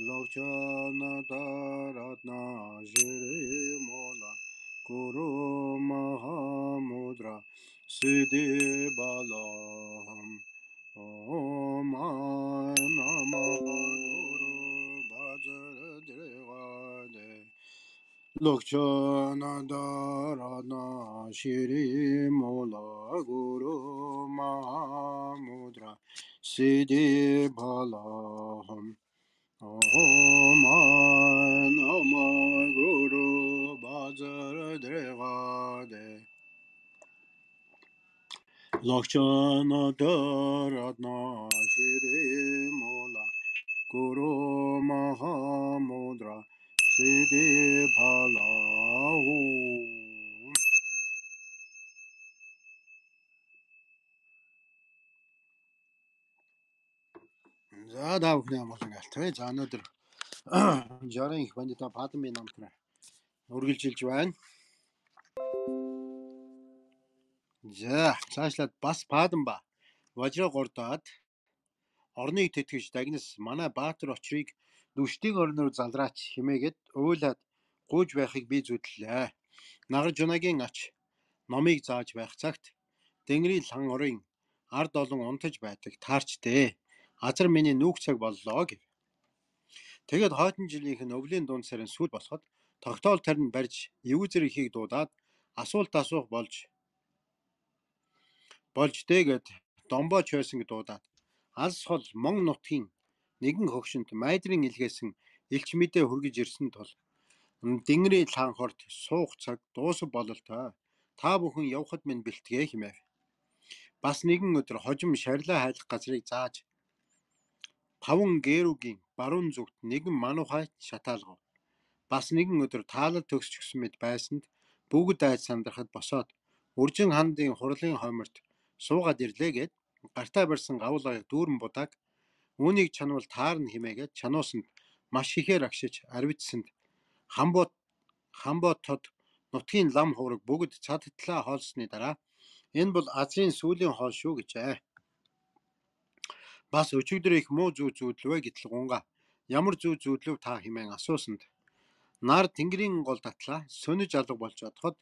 Lokchana Taratna Jiri Mola Guru Mahamudra Siddhi Balaham Om Nama Guru Bhajara Dirvade Lokchana Taratna Jiri Mola Guru Mahamudra Siddhi Balaham Om Namah Guru Bhadra Devade Lakshana Guru Mahamudra Siddhi За та бүхний амгалан алтвэ. За өнөөдөр жарын их бандита Падми намтраа үргэлжилж байна. За цаашлаад бас Падан ба Важра гордоод орныг тэтгэж дагнас манай Баатар очрыг дүшгийн орноор залраач хэмээгээд уйлаад гууж байхыг би зүтлээ. Нагар жунагийн ач номыг зааж байх цагт Тэнгэрийн лан орын ард олон унтаж байдаг таарчтэй. Азар миний нүүх цаг боллоо гэв. Тэгэд хойдон жилийнх нь өвлийн дунд сарын сүүл болоход тогтоол тарин барьж эвүүзэр ихийг дуудаад асуулт асуух болж болж тэгээд домбоо чойсон дуудаад алс хол мон нутгийн нэгэн хөвшөнд майдрын илгээсэн элч мэдээ хүргэж ирсэн тул Дингри лаан хорт суух цаг дуусах бололтой. Та бүхэн явхад минь бэлтгээ хэмэв. Бас нэгэн өдөр хожим шарилаа хайлах газрыг зааж Таван Гэрүүгийн баруун зүгт нэгэн Манухай шатаалгав. Бас нэгэн өдөр таалал төгсч гсэн мэд байсанд бүгд айж сандрахад босоод Үржин хандын хурлын хойморт суугаад ирлээ гэд гартаа барьсан гавлааг дүүрэн будааг үүнийг чанвал таарна хэмээгээд чануусанд маш ихээр агшиж арвидсанд хамбууд хамбууд тод нутгийн лам хуураг бүгд цад татлаа хоолсны дараа энэ бол Азийн сүүлийн хоол шүү гэжээ бас өчигдөр их муу зүү зүүдлвэ гэтэл гунга ямар зүү зүүдлв та хэмээн асуусанд нар тэнгэрийн гол татлаа сөнөж алга болж бодоход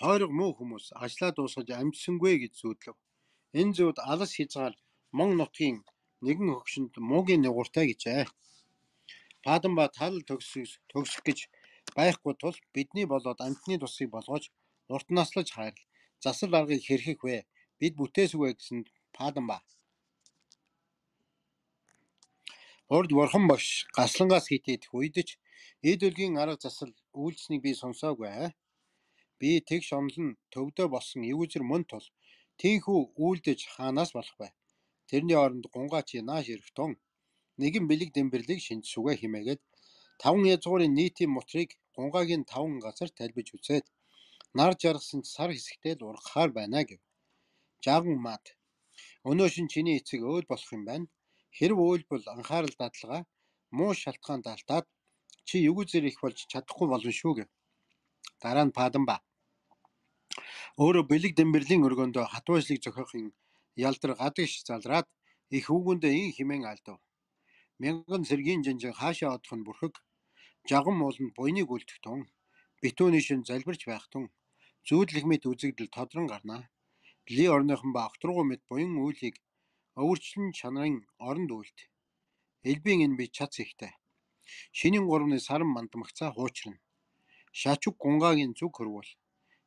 хойрог муу хүмүүс ажлаа дуусгаж амьсангүй гэж зүүдлв энэ зүүд алас хязгаар мон нутгийн нэгэн хөгшөнд муугийн нугуртай гэжээ Падан ба тал төгсөх төгсөх гэж байхгүй тул бидний болоод амтны тусыг болгож урт наслаж хайрл засал аргыг хэрхэх вэ бид бүтээсгүй гэсэнд Падан ба Урд бурхан багш гаслангаас хитээдэх үед ч эд үлгийн арга засал үйлснийг би сонсоогүй. Би тэгш онлон төвдөө болсон эвгүзэр мөн тул тийхүү үйлдэж хаанаас болох вэ? Тэрний оронд гунгаачи нааш ирэх тун нэгэн бэлэг дэмбэрлийг шинж сүгэ химээгээд 5 язгуурын нийтийн мутрыг гунгагийн 5 газар тайлбиж үзээд нар жаргасан сар хэсэгтээ л ургахаар байна гэв. Жаган мат. Өнөө шин чиний эцэг өөл болох юм байна. Хэрв уйлбал анхаарал дадлага муу шалтгаан даалтаад чи юу зэрэг их болж чадахгүй болно шүү гэв. Дараа нь Паданба өөрө бэлэг Дэмберлийн өргөндөө хатуушлыг зохиохын ялдар гадагш залраад их үгэндээ ин химэн алдав. Мянган сэргийн жинжин хаашаа одох нь бүрхэг жаган мууланд буйныг үлдэх тун битүүний шин залбирч байх тун зүүдлэх мэд үзэгдэл тодрон гарна. Ли орныхан ба окторгуу мэд буян үйлийг Өөрчлөн чанарын оронд үйлт. Элбийн энэ би чац ихтэй. Шинийн гурвны саран мандамгцаа хуучрна. Шаачуг гунгагийн зүг хөрвөл.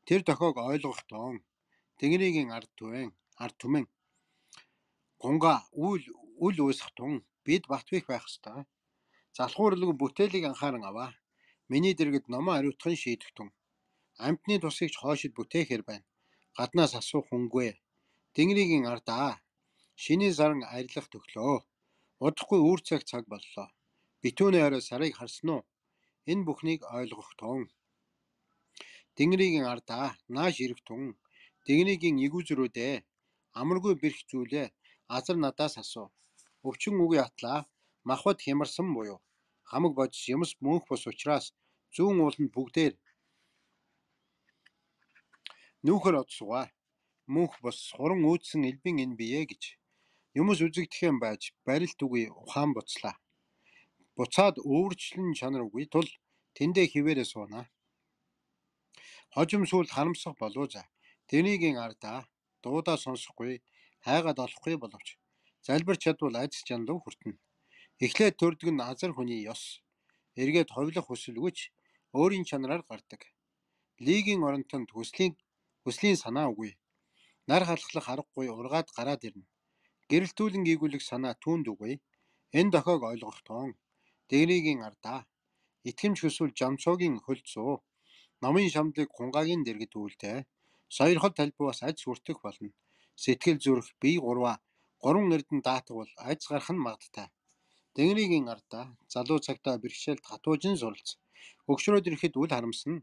Тэр дохиог ойлгох тоон. Тэнгэрийн ард түвэн, ард түмэн. Гунга үл үл уусах тун бид батвих байх ёстой. Залхуурлаг бүтээлийг анхааран аваа. Миний дэргэд номоо ариутган шийдэх тун. Амтны тусыг ч хоошид бүтээхэр байна. Гаднаас асуух хүнгүй. Тэнгэрийн ардаа Шинийн сарн арилах төглөө. Удахгүй үүр цаг цаг боллоо. Битүүний орой сарыг харсан уу? Энэ бүхнийг ойлгох тун. Тэнгэрийн ардаа нааш ирэх тун. Дэгнийгийн эгүүзрүүдээ амаргүй бэрх зүйлээ азар надаас асуу. Өвчин үгүй атлаа махвад хямарсан буюу хамаг бодис юмс мөнх бос учраас зүүн ууланд бүгдээр нүүхэр од сугаа мөнх бос суран үүдсэн элбэн энэ бие гэж Юмс үзэгдэх юм байж барилт үгүй ухаан буцлаа. Буцаад өөрчлөн чанар үгүй тул тэндээ хിവэрэ сууна. Хожим сүл харамсах болов за. Тэрнийгийн ардаа дуудаа сонсохгүй хайгаад олохгүй боловч залбир чадвал аж чандав хүртэнэ. Эхлээд төрдөг нь азар хүний ёс. Эргээд ховлох хүсэлгүйч өөрийн чанараар гардаг. Лигийн оронтонд хүслийн хүслийн санаа үгүй. Нар халахлах аргагүй ургаад гараад ирнэ. Гэрэлтүүлэн гүйгүүлэх санаа түүнд үгүй. Энэ дохиог ойлгох тон. Дэгрийн ардаа. Итгэмж хүсвэл жамцоогийн хөлцөө. Номын шамдлыг хунгагийн дэргэд үүлтэй. Соёрхол талбаас аж хүртэх болно. Сэтгэл зүрх, бие гурва, гурван эрдэн даатах бол аж гарах нь магадтай. Дэгрийн ардаа залуу цагтаа бэрхшээлд хатуужин суралц. Өгшрөөд ирэхэд үл харамсна.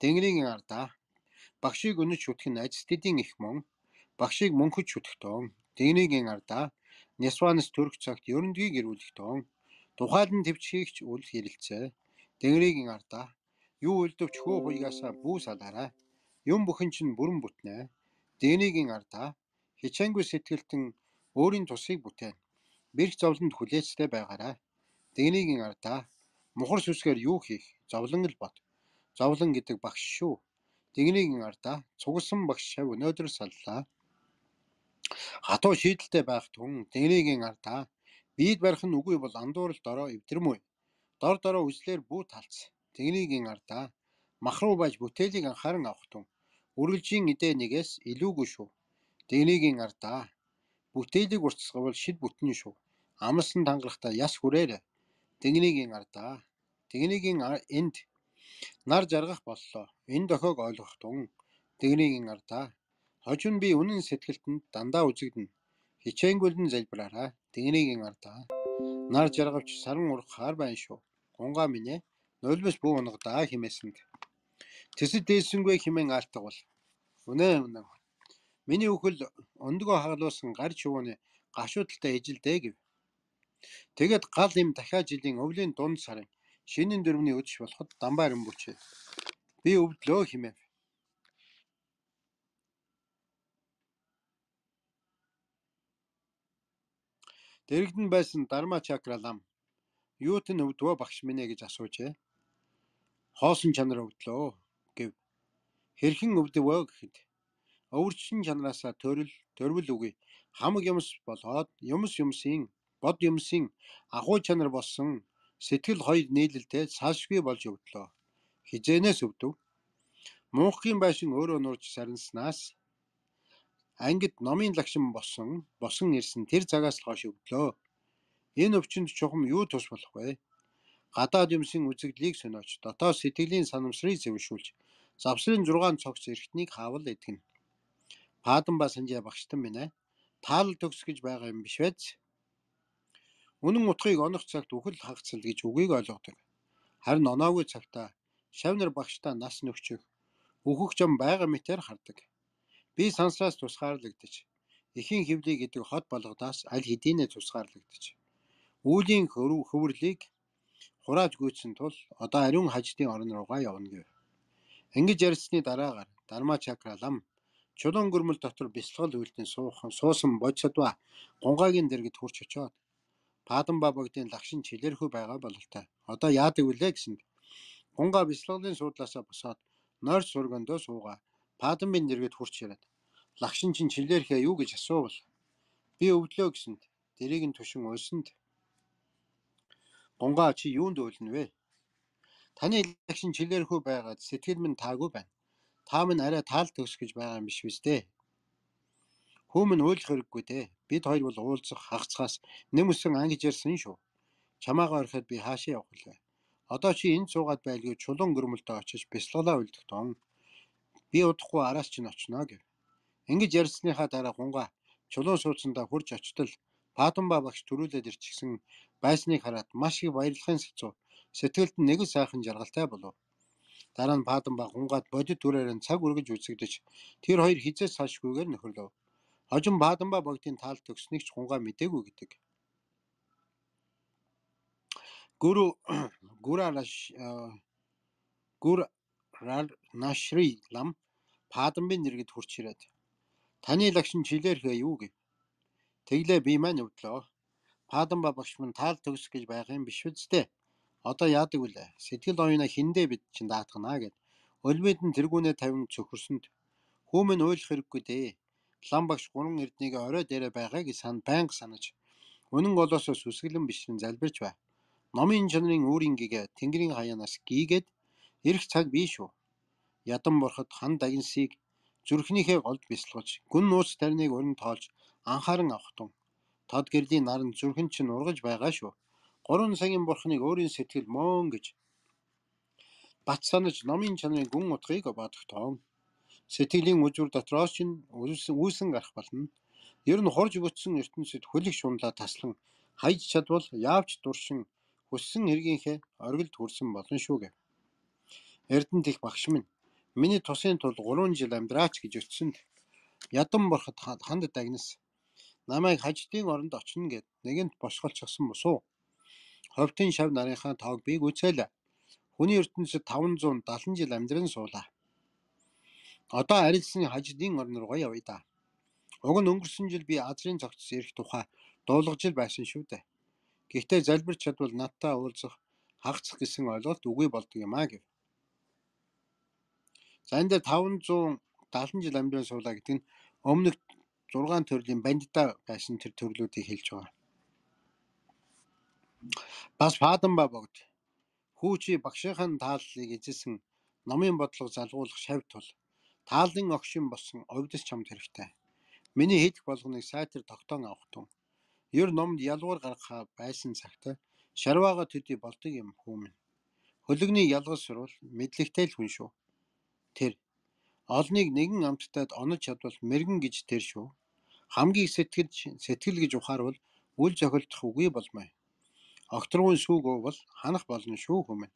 Тэнгэрийн ардаа багшийг өнөж шүтгэн ажилтдын их мөн багшийг мөнхөж шүтгэв. Дэгнийгийн ардаа Нисванс төрөх цагт ерөндгийг ирүүлэх тун тухайд нь төвч хийгч үл хэрэлцээ. Дэгнийгийн ардаа юу үлдэвч хөө хуйгаасаа бүү салаарай. Юм бүхэн чинь бүрэн бүтнэ. Дэгнийгийн ардаа хичээнгүй сэтгэлтэн өөрийн тусыг бүтээн. Бэрх зовлонд хүлээцтэй байгаарай. Дэгнийгийн ардаа мухар сүсгээр юу хийх? Зовлон л бод. Зовлон гэдэг багш шүү. Дэгнийгийн ардаа цугсан багш шав өнөөдөр саллаа. Хатуу шийдэлтэй байх тун Тэнгэрийн ардаа бид барих нь үгүй бол андууралд ороо эвдэрмүй. Дор дороо үзлэр бүү талц. Тэнгэрийн ардаа махруу байж бүтээлийг анхааран авах тун. Үргэлжийн идэ нэгээс илүүгүй шүү. Тэнгэрийн ардаа бүтээлийг уртсгавал шид бүтэн шүү. Амлсан тангарахта яс хүрээр. Тэнгэрийн ардаа Тэнгэрийн энд нар жаргах боллоо. Энэ дохиог ойлгох тун. Тэнгэрийн ардаа Хожим би үнэн сэтгэлтэнд дандаа үзэгдэнэ. Хичээнгүлэн залбираараа Тэнгэрийн ардаа. Нар жаргавч саран урах хаар байна шүү. Гунгаа минь ээ. Нулимс бүү унгадаа химээсэнд. Тэсэд дээсэнгүй химэн аалтаг бол. Үнэ үнэн. Миний үхэл өндгөө хагалуулсан гар шувууны гашуудалтай ижилдэ гэв. Тэгэд гал им дахиад жилийн өвлийн дунд сарын шинийн дөрмний өдөш болоход дамбаар юм бүчээ. Би өвдлөө химээ. Дэрэгд нь байсан Дарма чакра лам юут нь өвдвөө багш минь ээ гэж асуужээ. Хоосон чанар өвдлөө гэв. Хэрхэн өвдвөө гэхэд өвөрчин чанараасаа төрөл төрвөл үгүй хамаг юмс болоод юмс юмсын бод юмсын ахуй чанар болсон сэтгэл хоёр нийлэлтэй цаашгүй болж өвдлөө. Хизээнээс өвдөв. Муухгийн байшин өөрөө нуурч сарнснаас ангид номын лагшин болсон босон ирсэн тэр цагаас л хойш өвдлөө. Энэ өвчнөд чухам юу тус болох вэ? Гадаад юмсын үзэгдлийг сониоч дотоод сэтгэлийн санамсрыг зэвшүүлж завсрын 6 цогц эргтнийг хаавал эдгэнэ. Паданба санжаа багштан минь ээ. Таал төгс гэж байгаа юм биш вэ? Үнэн утгыг онох цагт үхэл хагцал гэж үгийг ойлгодог. Харин оноогүй цагта шавнар багштаа нас нөхчөх, өөхөх зам байгаа мэтээр хардаг. Би сансраас тусгаарлагдаж эхийн хөвлий гэдэг хот болгоноос аль хэдийнэ тусгаарлагдаж үүлийн хөвөрлийг хурааж гүйцсэн тул одоо ариун хаждын орн руугаа явна гэв. Ингэж ярьсны дараагаар Дарма чакра лам чулуун гөрмөл дотор бясалгал үйлдэн суухан суусан бодсодва гунгагийн дэргэд хурч очоод Падамба богдын лагшин чилэрхүү байгаа бололтой. Одоо яадаг вүлээ гэсэнд гунга бясалгалын суудлаасаа босоод нойр сургондоо суугаа Падамын нэргээд хурч яриад лагшин чинь чилээрхээ юу гэж асуувал би өвдлөө гэсэнд дэрийг нь тушин уйсанд гонгаа чи юунд уйлна вэ? Таны лагшин чилээрхүү байгаад сэтгэл минь таагүй байна. Та минь арай таалт өгс гэж байгаа юм биш биз дээ. Хүмүүс ойлгох хэрэггүй дээ. Бид хоёр бол уулзах хагацгаас нэмсэн ан гэж ярьсан шүү. Чамаагаа орхиод би хаашаа явах вэ? Одоо чи энэ цуугаад байлгүй чулуун гөрмөлтөө очиж бясалгалаа үлдэх тон. Би удахгүй араас чинь очно гэв. Ингэж ярьсныхаа дараа гунга чулуун суудсандаа хурж очтол Патамба багш төрүүлээд ирчихсэн байсныг хараад маш их баярлахын сацуу сэтгэлд нэг сайхан жаргалтай болов. Дараа нь Патамба гунгад бодит төрөөр нь цаг үргэж үсэгдэж тэр хоёр хизээс цаашгүйгээр нөхөрлөв. Хожим Патамба багтын таал төгснөгч гунга мдэггүй гэдэг. Гүрү гүралаш гүр Нашри лам Падамбын иргэд хурч ирээд таны лагшин чилээр хөө юу гэв. Тэглээ би маань өвдлөө. Падамба багш минь таал төгс гэж байх юм биш үст дээ. Одоо яадаг вүлээ? Сэтгэл оюуна хиндэ бид чинь даатгана гэд. Өлмөд нь тэргүүнээ тавин цөхөрсөнд Хүмүн ойлгох хэрэггүй дээ. Лам багш гурван эрднийг орой дээрэ байгааг сан байнга санаж Үнэн голоос сүсгэлэн бишлэн залбирч бай. Номын чанарын өөрийнгээ тэнгэрийн хаянаас гийгээд Ирэх цаг бий шүү. Ядан бурхад хан дагинсыг зүрхнийхээ голд бясалгаж, гүн нууц тарныг өрн тоолж анхааран авах тун. Тод гэрлийн нар нь зүрхэн чинь ургаж байгаа шүү. Гурван цагийн бурхныг өөрийн сэтгэл моон гэж бат санаж номын чанарын гүн утгыг бодох тоон. Сэтгэлийн үзвэр дотроос чинь үүсэн гарах болно. Ер нь хорж бүтсэн ертөнцид хөлийг шунлаа таслан хайж чадвал яавч дуршин хүссэн эргийнхээ оргилд хүрсэн болно шүү гэв. Эрдэнэт их багш минь миний тусын тул 3 жил амьдраач гэж өчсөнд ядан борхот ханд дагнас намайг хаждын оронд очно гэд нэгэнт босголчихсон босуу. Ховтын шав нарийнхаа тоог бийг үцээлээ. Хүний ертөнцид 570 жил амьдран суулаа. Одоо арилсан хаждын орн руу явъя да. Уг нь өнгөрсөн жил би Азрын цогц ирэх тухай дуулгаж ил байсан шүү дээ. Гэхдээ залбир чадвал надтай уулзах, хагацх гэсэн ойлголт үгүй болдго юм аа гэв. За энэ дээр 570 жил амбиан суулаа гэдэг нь өмнөх 6 төрлийн бандита байсан тэр төрлүүдийг хэлж байгаа. Бас Фадамба богд хүүчи багшийнхан тааллыг эзэлсэн номын бодлого залгуулах шавь тул таалын огшин болсон овдс чамд хэрэгтэй. Миний хийх болгоныг сайтар тогтоон авах тун. Ер номд ялгуур гаргахаа байсан цагт шарваага төдий болдгийг юм хүмүүс. Хөлөгний ялгаж сурвал мэдлэгтэй л хүн шүү. Тэр олныг нэгэн амттайд онож чадвал мэрэгэн гэж тэр шүү. Хамгийн сэтгэлж сэтгэл гэж ухаарвал үл зохилдох үгүй болмай. Огтрын сүүг уувал ханах болно шүү хүмээн.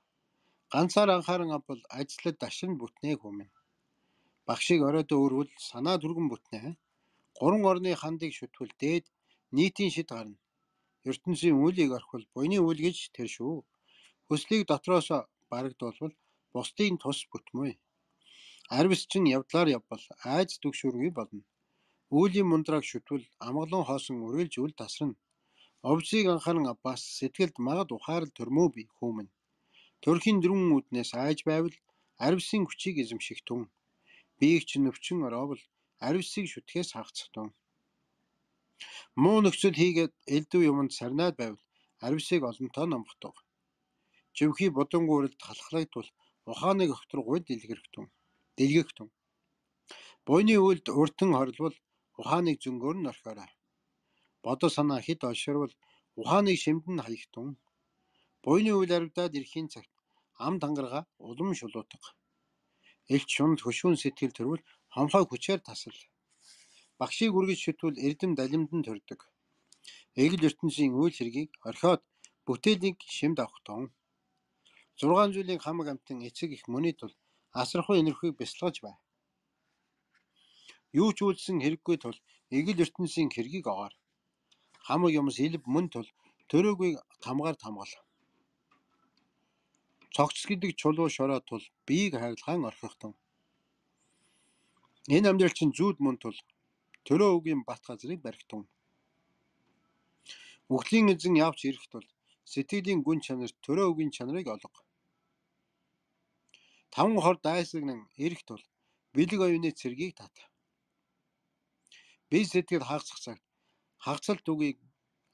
Ганцаар анхааран авбал ажлад дашин бүтнэ хүмээн. Багшийг оройдоо өрвөл санаа дүргэн бүтнэ. Гурван орны хандыг шүтвэл дээд нийтийн шид гарна. ертөнцийн үүлийг орхвол буйны үйл гэж тэр шүү. Хүслийг дотроос барагдуулвал бусдын тус бүтмүй. Арвис чинь явдлаар явбал айц төгшөргүй болно. Үүлийн мундраг шүтвэл амглан хоосон үргэлж үл тасарна. Овцыг анхааран Аббас сэтгэлд магад ухаарл төрмөө би хүмүн. Төрхийн дөрвөн үднээс айж байвал арвисын хүчийг эзэмших тун. Биеийг ч нөвчин ороовол арвисыг шүтгэхээс хагацх тун. Муу нөхцөл хийгээд элдв юмд сарнаад байвал арвисыг олонтоо намхдаг. Живхий бодонгууралд халахлагдвал ухааны өгтргүйд илгэрхтэн дэлгэх тун. Буйны үйлд өртөн хорлвол ухааныг зөнгөөр нь орхиорой. Бодо санаа хэд олширвал ухааныг шимтэн хаях тун. Буйны үйл аривдаад ирэхийн цагт ам дангарга улам шулуутга. Элч шунал хөшүүн сэтгэл төрвөл хомхой хүчээр тасал. Багшийг үргэж шүтвэл эрдэм далимдан төрдөг. Эгэл ертөнцийн үйл хэргийг орхиод бүтээлийг шимд авах тун. 6 зүйлийг хамаг амтан эцэг их мөний тул асархуй энерхийг бясалгаж байна. Юу ч үйлсэн хэрэггүй тул эгэл ертөнцийн хэргийг огоор. Хамаг юмс илв мөн тул төрөөгүй хамгаар хамгал. Цогц гэдэг чулуу шороо тул биеийг харилцаан орхихтон. Энэ амьдралчин зүуд мөн тул төрөө үгийн бат газрыг барихтун. Үхлийн эзэн явж ирэх тул сэтгэлийн гүн чанар төрөө үгийн чанарыг олго таван хор дайсагнан эрэх тул бэлэг оюуны цэргийг тат. Би сэтгэл хагацх цагт хагацлт үгийг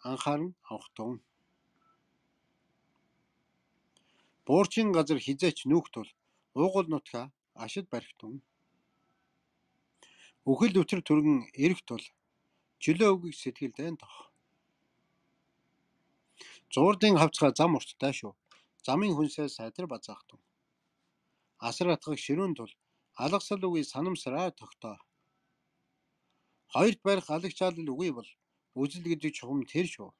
анхааран авах тун. Буурчин газар хизээч нүүх тул уугуул нутга ашид барих тун. Үхэл өтөр түргэн эрэх тул жилөө үгийг сэтгэлдээ тох. Зуурдын хавцгаа зам урттай шүү. Замын хүнсээ сайдар базаах тун асар атгах ширүүн тул алгасал үгүй санамсараа тогтоо. Хоёрт барих алагчаалал үгүй бол үзэл гэдэг чухам тэр шүү.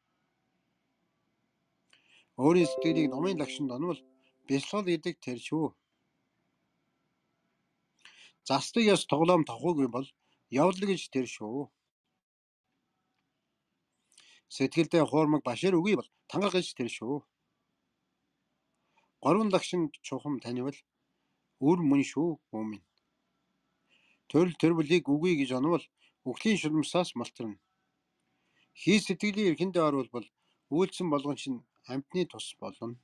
Өөрийн сэтгэлийг номын лагшинд онвол бясалгал гэдэг тэр шүү. Застыг ёс тоглоом тавхаггүй бол явдал гэж тэр шүү. Сэтгэлдээ хуурмаг башир үгүй бол тангарх гэж тэр шүү. Гурван лагшинд чухам таньвал Үр мөн шүү мууmin. Төрөл төрвөлийг үгүй гэж онвол үхлийн шулмсаас малтарна. Хий сэтгэлийн эрхэндээ оруулбал үйлцэн болгон чинь амтны тус болно.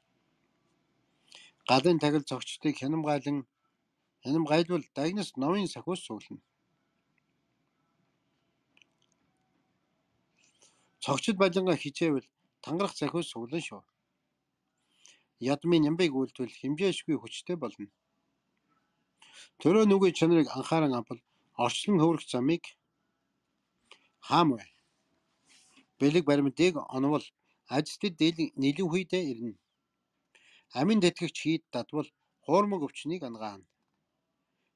Гадын тагил зогчдыг хянамгайлан хянамгайлвал дагнас новын сахиус суулна. Цогчд балинга хичээвэл тангарах захиус суулна шүү. Ядмын ямбыг үйлдвэл хэмжээшгүй хүчтэй болно. Төрөө нүгэ чанарыг анхааран амбал орчлон хөврөх замыг хаамвэ. Бэлэг баримтыг онвол ажилтны дийлэн нийлүү хийдэ ирнэ. Амин тэтгэгч хийд дадвал хуурмаг өвчнийг ангаана.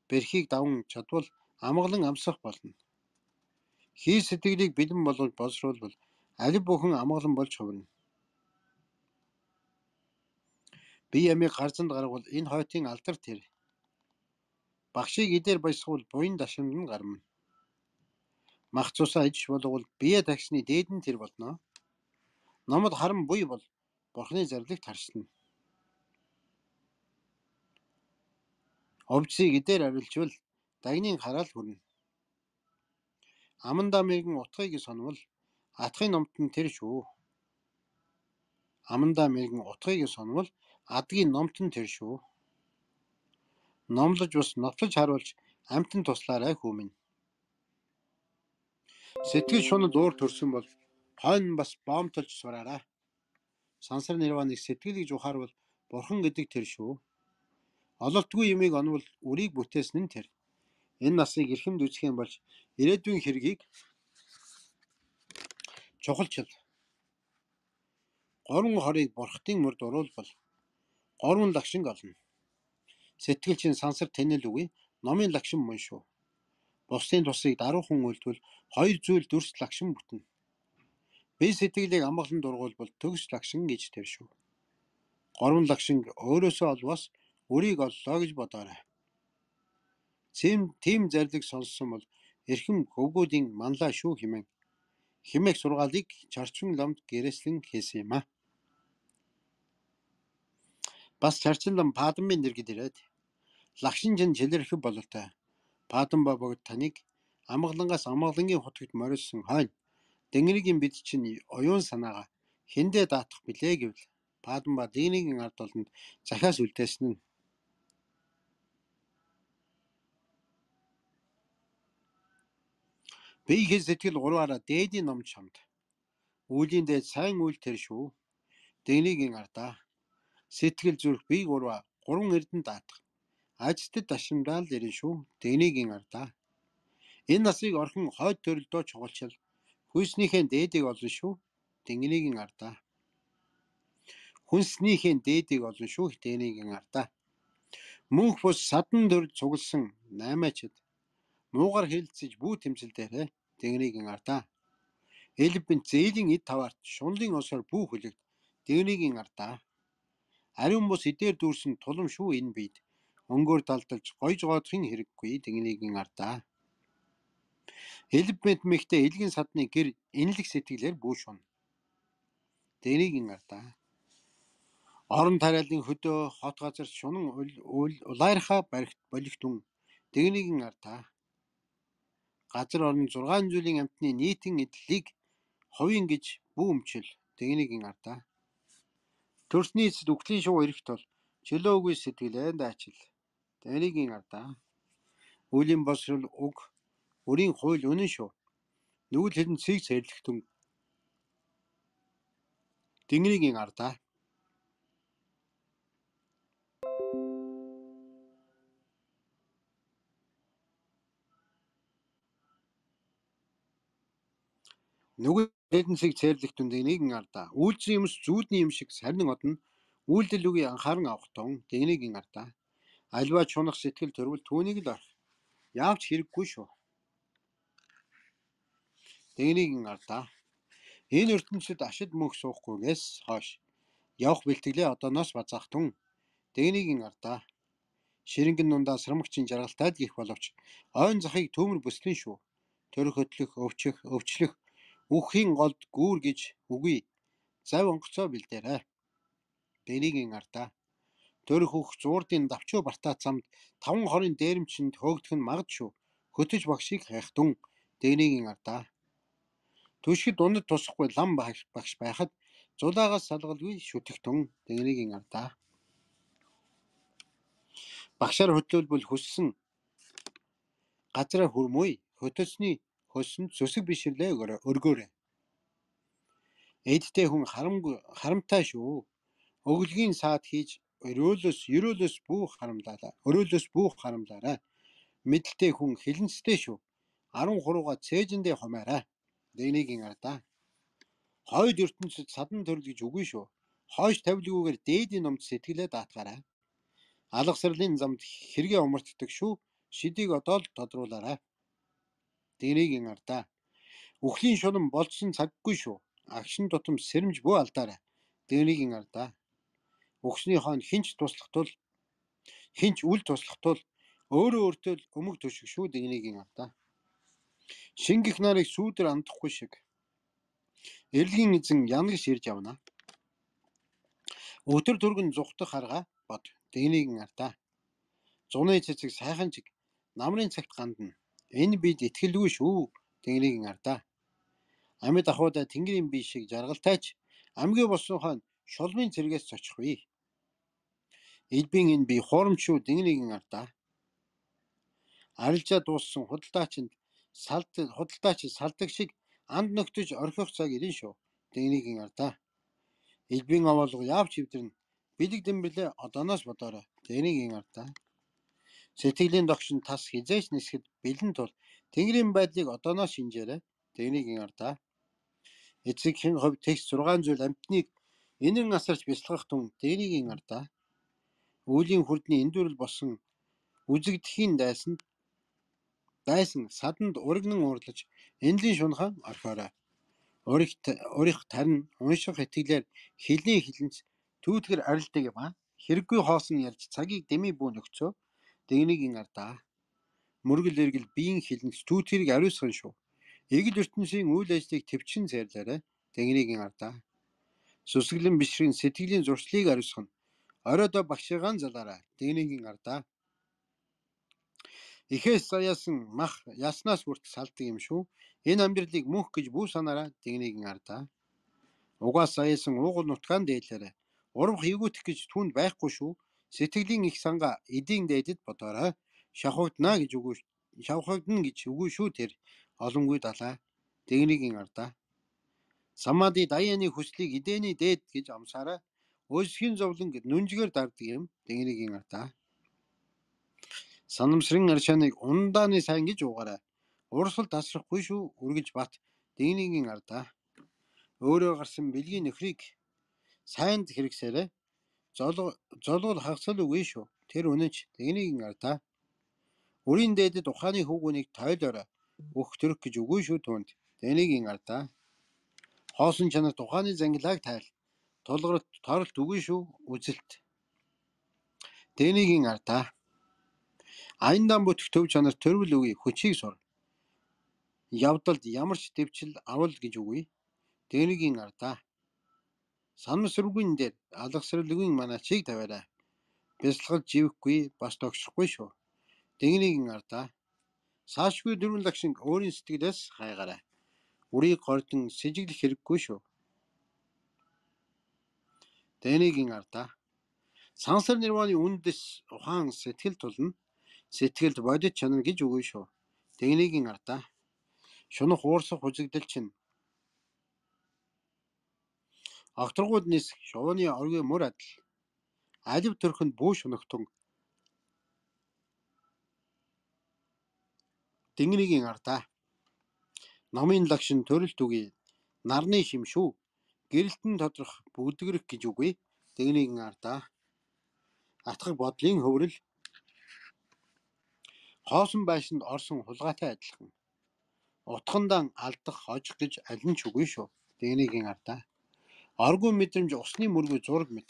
Бэрхийг даван чадвал амглан амсах болно. Хий сэтгэлийг бэлэн болгож босруулбал алив бүхэн амглан болж хувирна. Би ямиг гарцанд гаргавал энэ хойтын алдар тэр. Багшийг эдээр баясгуул буян дашинд нь гарна. Мах цусаа ижиж болгол бие тагсны дээд нь тэр болно. Номод харам буй бол бурхны зарилыг таршилна. Овцыг эдээр авилжвал дагныг хараал хүрнэ. Амандамын утгыг сонвол атхын номт нь тэр шүү. Амандамын утгыг сонвол адгийн номт нь тэр шүү номлож ус нотлож харуулж амтан туслаарай хүмүн. Сэтгэл шунад уур төрсөн бол хойно бас боомтолж сураарай. Сансар нирваныг сэтгэл гэж ухаарвал бурхан гэдэг тэр шүү. Ололтгүй юмыг онвол үрийг бүтээсэн нь тэр. Энэ насыг эрхэмд үзэх юм болж ирээдүйн хэргийг чухалчил. 3 хорийг бурхтын мөрд уруулбал 3 лагшинг олно. Сэтгэл чинь сансар тэнэл үгүй. Номын лагшин мөн шүү. Бусдын тусыг даруухан үйлдвэл хоёр зүйл дүрс лагшин бүтнэ. Би сэтгэлийг амгалан дургуулбал төгс лагшин гэж тэр шүү. Горон лагшин өөрөөсөө олвоос өрийг оллоо гэж бодоорой. Тим тим зарлиг сонссон бол эрхэм хөвгүүдийн манлаа шүү хэмээн химэх сургаалыг чарчин ламд гэрэслэн хийсэн юм а. Бас чарчин лам падмын нэргэд ирээд Лагшинжин чилэрхэг бололтой. Паданба богд таныг амгалангаас амгалангийн хутагт морисон хойно Дэнгэригийн бид чинь оюун санаагаа хэндэ даатах билээ гэвэл Паданба Дэнгэригийн ард олонд захиас үлдээсэн нь Биеийн сэтгэл гурваараа дээдийн ном чамд. Үүлийн дээд сайн үйл тэр шүү. Дэнгэригийн ардаа сэтгэл зүрх бие гурваа гурван эрдэн даатах. Ажтд дашиндаал ирэн шүү. Дэгнийгийн ардаа. Энэ насыг орхон хойд төрөлдөө чугалчил. Хүнснийхэн дээдийг олно шүү. Дэгнийгийн ардаа. Хүнснийхэн дээдийг олно шүү. Дэгнийгийн ардаа. Мөнх бус садан дөр цугласан наймаачд муугар хэлцэж бүү тэмцэл дээрээ дэгнийгийн ардаа. Элбэн зээлийн эд таваарт шунлын осоор бүү хүлэгт дэгнийгийн ардаа. Ариун бус эдээр дүүрсэн тулам шүү энэ бид өнгөөр далдалж гойж гоодхын хэрэггүй тэгнийгийн ардаа. Элемент мэхтэй илгийн садны гэр энэлэх сэтгэлээр бүүшүүн. Тэрийн ардаа. Орон тариалын хөдөө хот газар шунан улайрхаа баригт болигтун тэгнийгийн ардаа. Газар орон 6 зүйлийн амтны нийтийн эдлэлийг ховын гэж бүүмчил тэгнийгийн ардаа. Төрсний эцэд үхлийн шуу эрэхт бол чөлөөгүй сэтгэлээ даачил. Тэригийн ардаа үлийн босрол уг өрийн хууль үнэн шүү. Нүүл хилэн цэг зэрлэгтэн Тэнгэрийн ардаа Нүгэл эдэнсийг цэрлэгтэн нэгэн ардаа үйлчлийн юмс зүүдний юм шиг сарнин одно үйлдэл үгүй анхааран авах тун нэгэн ардаа Аливаа чунах сэтгэл төрвөл түүнийг л орох. Яавч хэрэггүй шүү. Тэнийг арлаа. Энэ ертөнцид ашид мөнх суухгүйгээс хойш явах бэлтгэлээ одооноос базаах түн. Тэнийг арлаа. Ширэнгэн нундаа срамгчийн жаргалтайд гих боловч ойн захыг төмөр бүслэн шүү. Төрөх хөдлөх, өвчих, өвчлөх, үхэхийн голд гүүр гэж үгүй. Зав онгоцоо бэлдээрэ. Тэнийг ардаа. Төрөх хөх зуурдын давчуу бартаа цамд 5 хорын дээрэмчинд хөөгдөх нь магад шүү. Хөтөж багшийг хайхдун дэгнийн ардаа. Түшгэд дунд тусахгүй лам багш байхад зулаагаас салгалгүй шүтгэтэн дэгнийн ардаа. Багшаар хөдлөлбөл хүссэн газараа хөрмөй хөтөсний хөсөн зүсэг биш лээ өргөөрэй. Эдтэй хүн харамгүй харамтай шүү. Өгөлгийн саад хийж өрөөлөс ерөөлөс бүх харамлаарай. Өрөөлөс бүх харамлаарай. Мэдлтэй хүн хилэнцтэй шүү. 13-га цээжэндээ хумаарай. Дэгнийгийн ардаа. Хойд ертөнцид садан төрөл гэж үгүй шүү. Хойш тавилгүйгээр дээдийн номд сэтгэлээ даатгаарай. Алгасралын замд хэрэгэ умартдаг шүү. Шидийг одоо л тодруулаарай. Дэгнийгийн ардаа. Үхлийн шунам болцсон цаггүй шүү. Агшин тутам сэрэмж бөө алдаарай. Дэгнийгийн ардаа Өгсний хойно хинч туслах тул хинч үл туслах тул өөрөө өөртөө өмг төшөх шүү дэгнийгийн амтаа. Шингэх нарыг сүүдэр амдахгүй шиг. Эрлгийн эзэн янгш ирж явна. Өдөр дүргэн зүхтах харга бод дэгнийгийн ардаа. Зуны цэцэг сайхан чиг намрын цагт гандна. Энэ бид итгэлгүй шүү тэнгэрийн ардаа. Амьд ахуйда тэнгэрийн бие шиг жаргалтайч амьгүй болсон хойно шулмын цэргээс цочих вэ. Элбийн энэ би хурамчуд нэгнийгэн ардаа. Арилжаа дууссан худалдаачинд салд худалдаач салдаг шиг анд нөхдөж орхих цаг ирэн шүү. Тэгнийгэн ардаа. Элбийн овоолго явж хөвдөрн бэлэг дэмблээ одооноос бодоорой. Тэгнийгэн ардаа. Сэтгэлийн догш нь тас хизээч нисгэд бэлэн тул тэнгэрийн байдлыг одооноос шинжээрэй. Тэгнийгэн ардаа. Эцэг хин хувь тэгс 6 зүйл амтныг энэн асарч бяцлах тун дээрийн ардаа. Үүлийн хурдны эндүрэл болсон үзэгдэхийн дайсанд дайсан саданд урагнан уурлаж энэлийн шунхан орхиорой. Урих тарин унших хэтгэлээр хилний хилэнц түүтгэр арилдаг юм аа. Хэрэггүй хоосон ярьж цагийг дэми бүү нөхцөө дэгнийн ардаа. Мөргөл эргэл биеийн хилэнц түүтгэрийг ариусган шүү. Эгэл ертөнцийн үйл ажлыг төвчин зайрлаарэ дэгнийн ардаа. Сүсгэлэн бишрийн сэтгэлийн зуршлыг ариусгана оройдоо багшаагаан залаараа дэгнийгийн ардаа Ихээс саяасан мах яснаас хүртэл салдаг юм шүү. Энэ амьдралыг мөнх гэж бүү санаараа дэгнийгэн ардаа. Угаас саяасан уугуул нутгаан дээлээрээ урвах эвгүүтэх гэж түнд байхгүй шүү. Сэтгэлийн их санга эдийн дээдэд бодоорой. Шавхагдана гэж үгүй шавхагдана гэж үгүй шүү тэр олонгүй далай дэгнийгэн ардаа. Самади даяаны хүслийг эдэний дээд гэж амсаараа өсхийн зовлон гэд нүнжгээр дарддаг юм тэнгэрийн ардаа. Санамсрын арчааныг ундааны сайн гэж уугаарай. Урсал тасрахгүй шүү үргэж бат тэнгэрийн ардаа. Өөрөө гарсан бэлгийн нөхрийг сайнд хэрэгсээрэй. Золгол хагсал үгүй шүү. Тэр үнэнч тэнгэрийн ардаа. Үрийн дээдэд ухааны хөвгөнийг тойлоорой. Өөх төрөх гэж үгүй шүү түүнд. Тэнгэрийн ардаа. Хоосон чанарт ухааны зангилааг тайл толгорт тооролт үгүй шүү үзэлт. Дэнийгийн ардаа. Айндан бүтэх төв чанар төрвөл үгүй хүчийг сур. Явдалд ямар ч төвчл авал гэж үгүй. Дэнийгийн ардаа. Санамсргүй дээр алгасралгүй манаачийг тавиараа. Бясалгал живэхгүй бас тогшихгүй шүү. Дэнийгийн ардаа. Саашгүй дөрвөн лагшинг өөрийн сэтгэлээс хайгаарай. Үрийг гордон сэжиглэх хэрэггүй шүү. Тэнийг ардаа сансар нирваны үндэс ухаан сэтгэл тулна сэтгэлд бодит чанар гэж үгүй шүү. Тэгнийгийн ардаа шунах уурсах хүзэгдэл чинь Агтргууд нис шувууны оргийн мөр адил алив төрхөнд бүү шунагтун Тэнгэрийн ардаа намын лагшин төрөлт үгүй нарны шимшүү Гэрэлт нь тодрох бүгдгэрэх гэж үгүй. Тэгнийг ардаа атгах бодлын хөврөл хоосон байшинд орсон хулгайтай адилхан. Утхандан алдах хожих гэж аль нь ч үгүй шүү. Тэгнийг ардаа. Оргүй мэдрэмж усны мөргүй зураг мэд.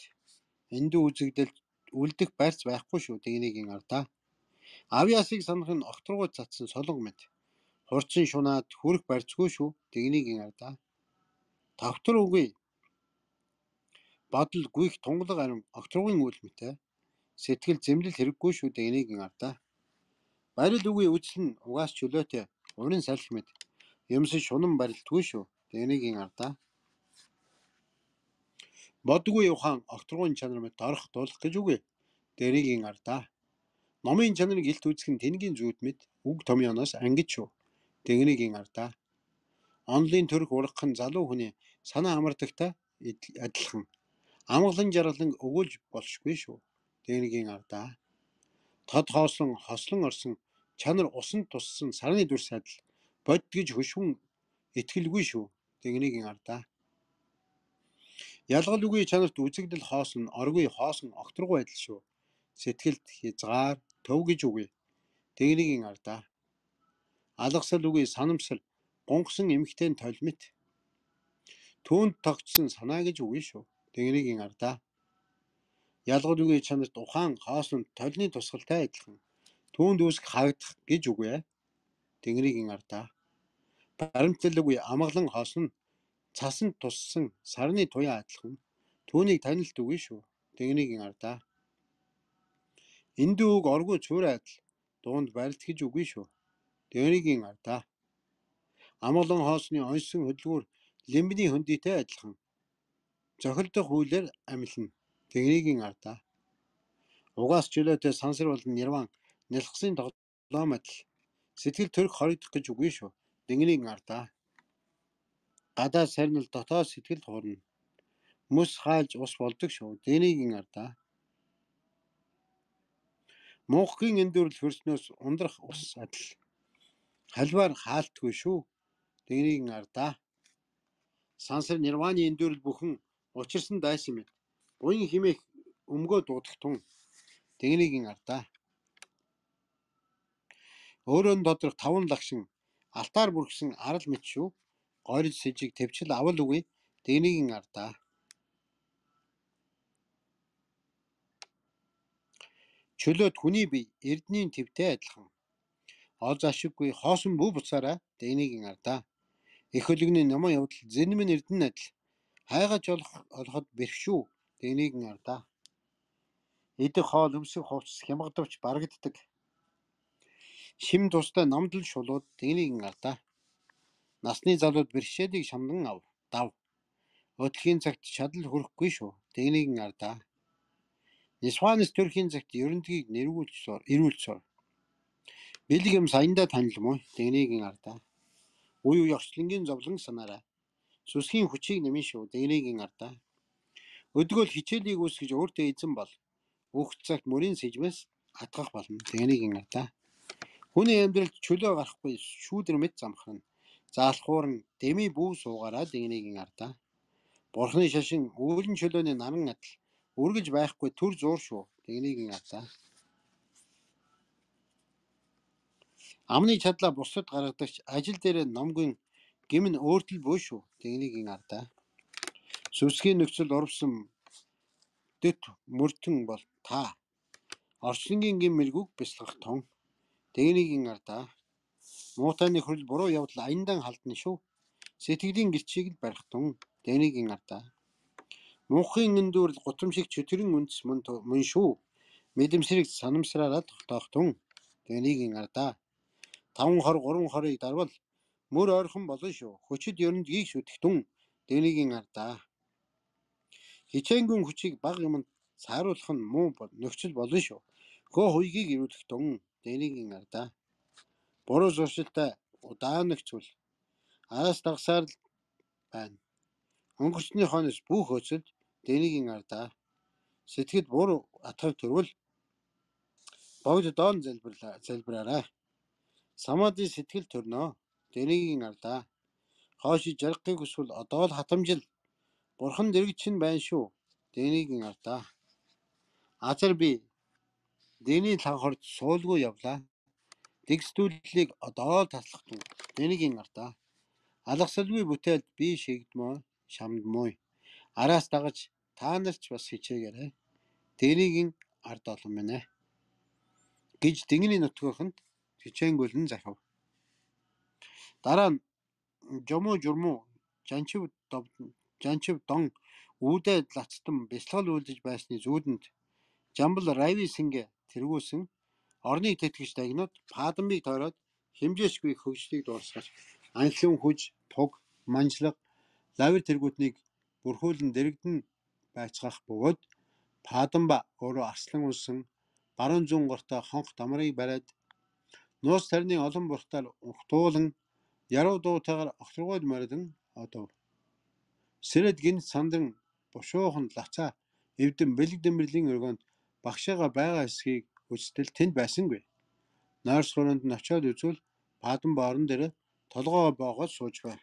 Эндүү үзэгдэл үлдэх барьц байхгүй шүү. Тэгнийг ардаа. Авьяасыг санах нь огторгуй цацсан солонго мэд. Хурцын шунаад хүрх барьцгүй шүү. Тэгнийг ардаа. Давтар үгүй. Бодол гүйх тунгалаг арим октруугийн үйл мэтэй. Сэтгэл зэмлэл хэрэггүй шүү дээ энийг ардаа. Барил үгүй үзэл нь угаас чөлөөтэй урын салхи мэд. Юмс шунан барилтгүй шүү. Энийг ардаа. Бодгүй ухаан октруугийн чанар мэд дорох тулах гэж үгүй. Дэрийн ардаа. Номын чанарыг илт үзэх нь тэнгийн зүуд мэд үг томьёоноос ангид шүү. Дэгнийн ардаа онлын төрх ургах нь залуу хүний санаа амардагтай адилхан. Амглан жаргалан өгүүлж болшгүй шүү. Дэнгийн ардаа. Тод хоосон хослон орсон чанар усан туссан сарны дүр сайдал бод гэж хөшвөн итгэлгүй шүү. Дэнгийн ардаа. Ялгал үгүй чанарт үзэгдэл хоосон оргүй хоосон огторгүй байдал шүү. Сэтгэлд хязгаар төв гэж үгүй. Дэнгийн ардаа. Алгасал үгүй санамсал гонгсон эмхтэй нь толимит. Түүнд тогтсон санаа гэж үгүй шүү. Тэгнийгийн ардаа. Ялгад үгүй чанарт ухаан хаоснод толны тусгалтай адилхан. Түүнд үүсэх харагдах гэж үгүй ээ. Тэнгэрийн ардаа. Баримтлалгүй амглан хоосон цасан туссан сарны туяа адилхан. Түүнийг танилт үгүй шүү. Тэнгэрийн ардаа. Энд үг оргүй цуур адил дуунд барилтгэж үгүй шүү. Тэнгэрийн ардаа амгалан хоосны онсон хөдөлгүүр лимбний хөндийтэй адилхан зохилдох хуулиар амилна. Тэнгэрийн ардаа. Угаас чөлөөтэй сансар болон нирван нэлхсийн тоглоом адил. Сэтгэл төрөх хоригдох гэж үгүй шүү. Тэнгэрийн ардаа. Гадаа сарнил дотоод сэтгэл хуурна. Мөс хаалж ус болдог шүү. Тэнгэрийн ардаа. Монхгийн эндүрл хөрснөөс ундрах ус адил. Халваар хаалтгүй шүү. Тэнгэрийн ардаа сансар нирваны эндүрэл бүхэн учирсан дайсан мэд. Буян химээх өмгөө дуудах тун Тэнгэрийн ардаа. Өөрөн доторх таван лагшин алтаар бүрхсэн арал мэт шүү. Горж сэжиг төвчл авал үгүй Тэнгэрийн ардаа. Чөлөөт хүний бие эрдний твтэй адилхан. Ол зашиггүй хоосон бүү буцаараа Тэнгэрийн ардаа Эх хөлөгний намаа явдал зэн минь эрдэн адил хайгаж олох олоход бэрхшүү тэнийг нь ардаа. Идэх хоол өмсөх хувцс хямгадвч барагддаг. Шим тустай намдал шулууд тэнийг нь ардаа. Насны залууд бэрхшээлийг шамдан ав дав. Өдлийн цагт чадал хүрэхгүй шүү. Тэнийг нь ардаа. Нисванс төрхийн цагт ерөнхийг нэргүүлж суур, эрүүлж суур. Билэг юм саяндаа танил муу. Тэнийг нь ардаа. Үе үе орчлонгийн зовлон санаараа сүсгийн хүчийг нэмэн шүү дээрийн ардаа. Өдгөөл хичээлийг үүсгэж өөртөө эзэн бол бүх цагт мөрийн сэжмэс атгах болно. Дээрийн ардаа. Хүний амьдралд чөлөө гарахгүй шүүдэр мэд замхарна. Заалхуур нь дэми бүү суугаараа дээрийн ардаа. Бурхны шашин өвлөн чөлөөний наран адил үргэж байхгүй төр зуур шүү. Дээрийн ардаа. Амны чадлаа бусдад гаргадагч ажил дээрээ номгийн гим нь өөртөл бөө шүү. Тэгнийгийн ардаа. Сүсгийн нөхцөл урвсан дэд мөрдөн бол та. Орчингийн гим мэргүүг бясалгах тун. Тэгнийгийн ардаа. Муутайны хөрөл буруу явдал аяндан халдна шүү. Сэтгэлийн гэрчийг л барих тун. Тэгнийгийн ардаа. Мунхын эндүүрл гутамшиг чөтгөрн үндэс мөн мөн шүү. Мэдэмсрэг санамсраараа тогтоох тун. Тэгнийгийн ардаа 520 320-ыг дарвал мөр ойрхон болно шүү. Хүчит ёронд ийг шүтгэн дэвнийгийн ардаа. Хичээнгүй хүчийг баг юмд сааруулах нь муу нөхцөл болно шүү. Хөө хуйгийг ирүүлэх тун дэвнийгийн ардаа. Буруу зуршилтай удаан нөхцөл араас дагсаар л байна. Өнгөрчний хойноос бүх хөөцөлд дэвнийгийн ардаа. Сэтгэл бүр атгах төрвөл богд доон залбирлаа залбираарай. Самаадын сэтгэл төрнөө. Дэрийн ардаа. Хооши жаргахыг хүсвэл одоо л хатамжил. Бурхан дэрэгч нь байна шүү. Дэрийн ардаа. Азар би дэрийн ланхорд суулгүй явлаа. Тэгсдүүллийг одоо л таслах тун. Дэрийн ардаа. Алгасалгүй бүтээлд би шигдмөө, шамдмөө. Араас дагаж та нар ч бас хичээгээрэй. Дэрийн ард олон мэнэ. гэж дэгний нутгийнханд Тичэнгүлэн захив. Дараа нь Жомо журмуу Жанчив довдно. Жанчив дон үүдэ лацтан бяцлал үйлдэж байсны зүүдэнд Жамбал Райвисингэ тэргүүлсэн орны тэтгэгч дагнууд Падамбыг тойроод хэмжээшгүй хөвчлийг дуусгаж анхлын хүж, туг, манжлаг, лавир тэргуутнийг бүрхүүлэн дэрэгдэн байцгаах бөгөөд Падамба өөрөө арслан унсан баруун зүүн гортой хонх дамрыг бариад Нууц тарны олон бурхтаар ухтуулан яруу дуутайгаар огторгойд морилон одов. Сэрэд гин сандан бушуухан лацаа эвдэн бэлэг дэмрэлийн өргөнд багшаага байгаа хэсгийг үзтэл тэнд байсангүй. Нойрс хоронд нь очиод үзвэл падан боорн дээр толгоо боогоо сууж байна.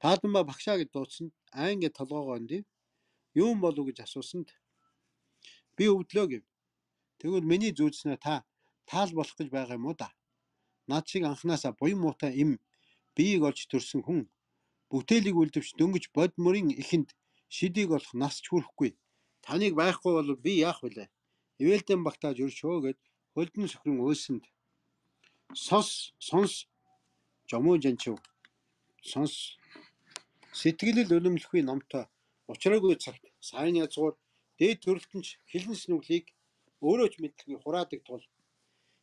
Падан ба багшаа гэж дууцсан айн гэж толгоогоо өндив. Юу болов гэж асуусанд би өвдлөө гэв. Тэгвэл миний зөөцнөө та таал болох гэж байгаа юм уу да. Наад шиг анханасаа буян муутай им биеийг олж төрсөн хүн бүтээлийг үлдэвч дөнгөж бод мөрийн ихэнд шидийг олох нас ч хүрэхгүй. Таныг байхгүй бол би яах вүлээ? Ивэлдэн багтааж өршөө гэд хөлдөн сөхрөн өөсөнд сос сонс жомоо жанчив. Сонс сэтгэлэл өнөмлөхгүй номтой учраагүй цагт сайн язгуур дээд төрөлтөнч хилэн снүглийг өөрөө ч мэдлгүй хураадаг тул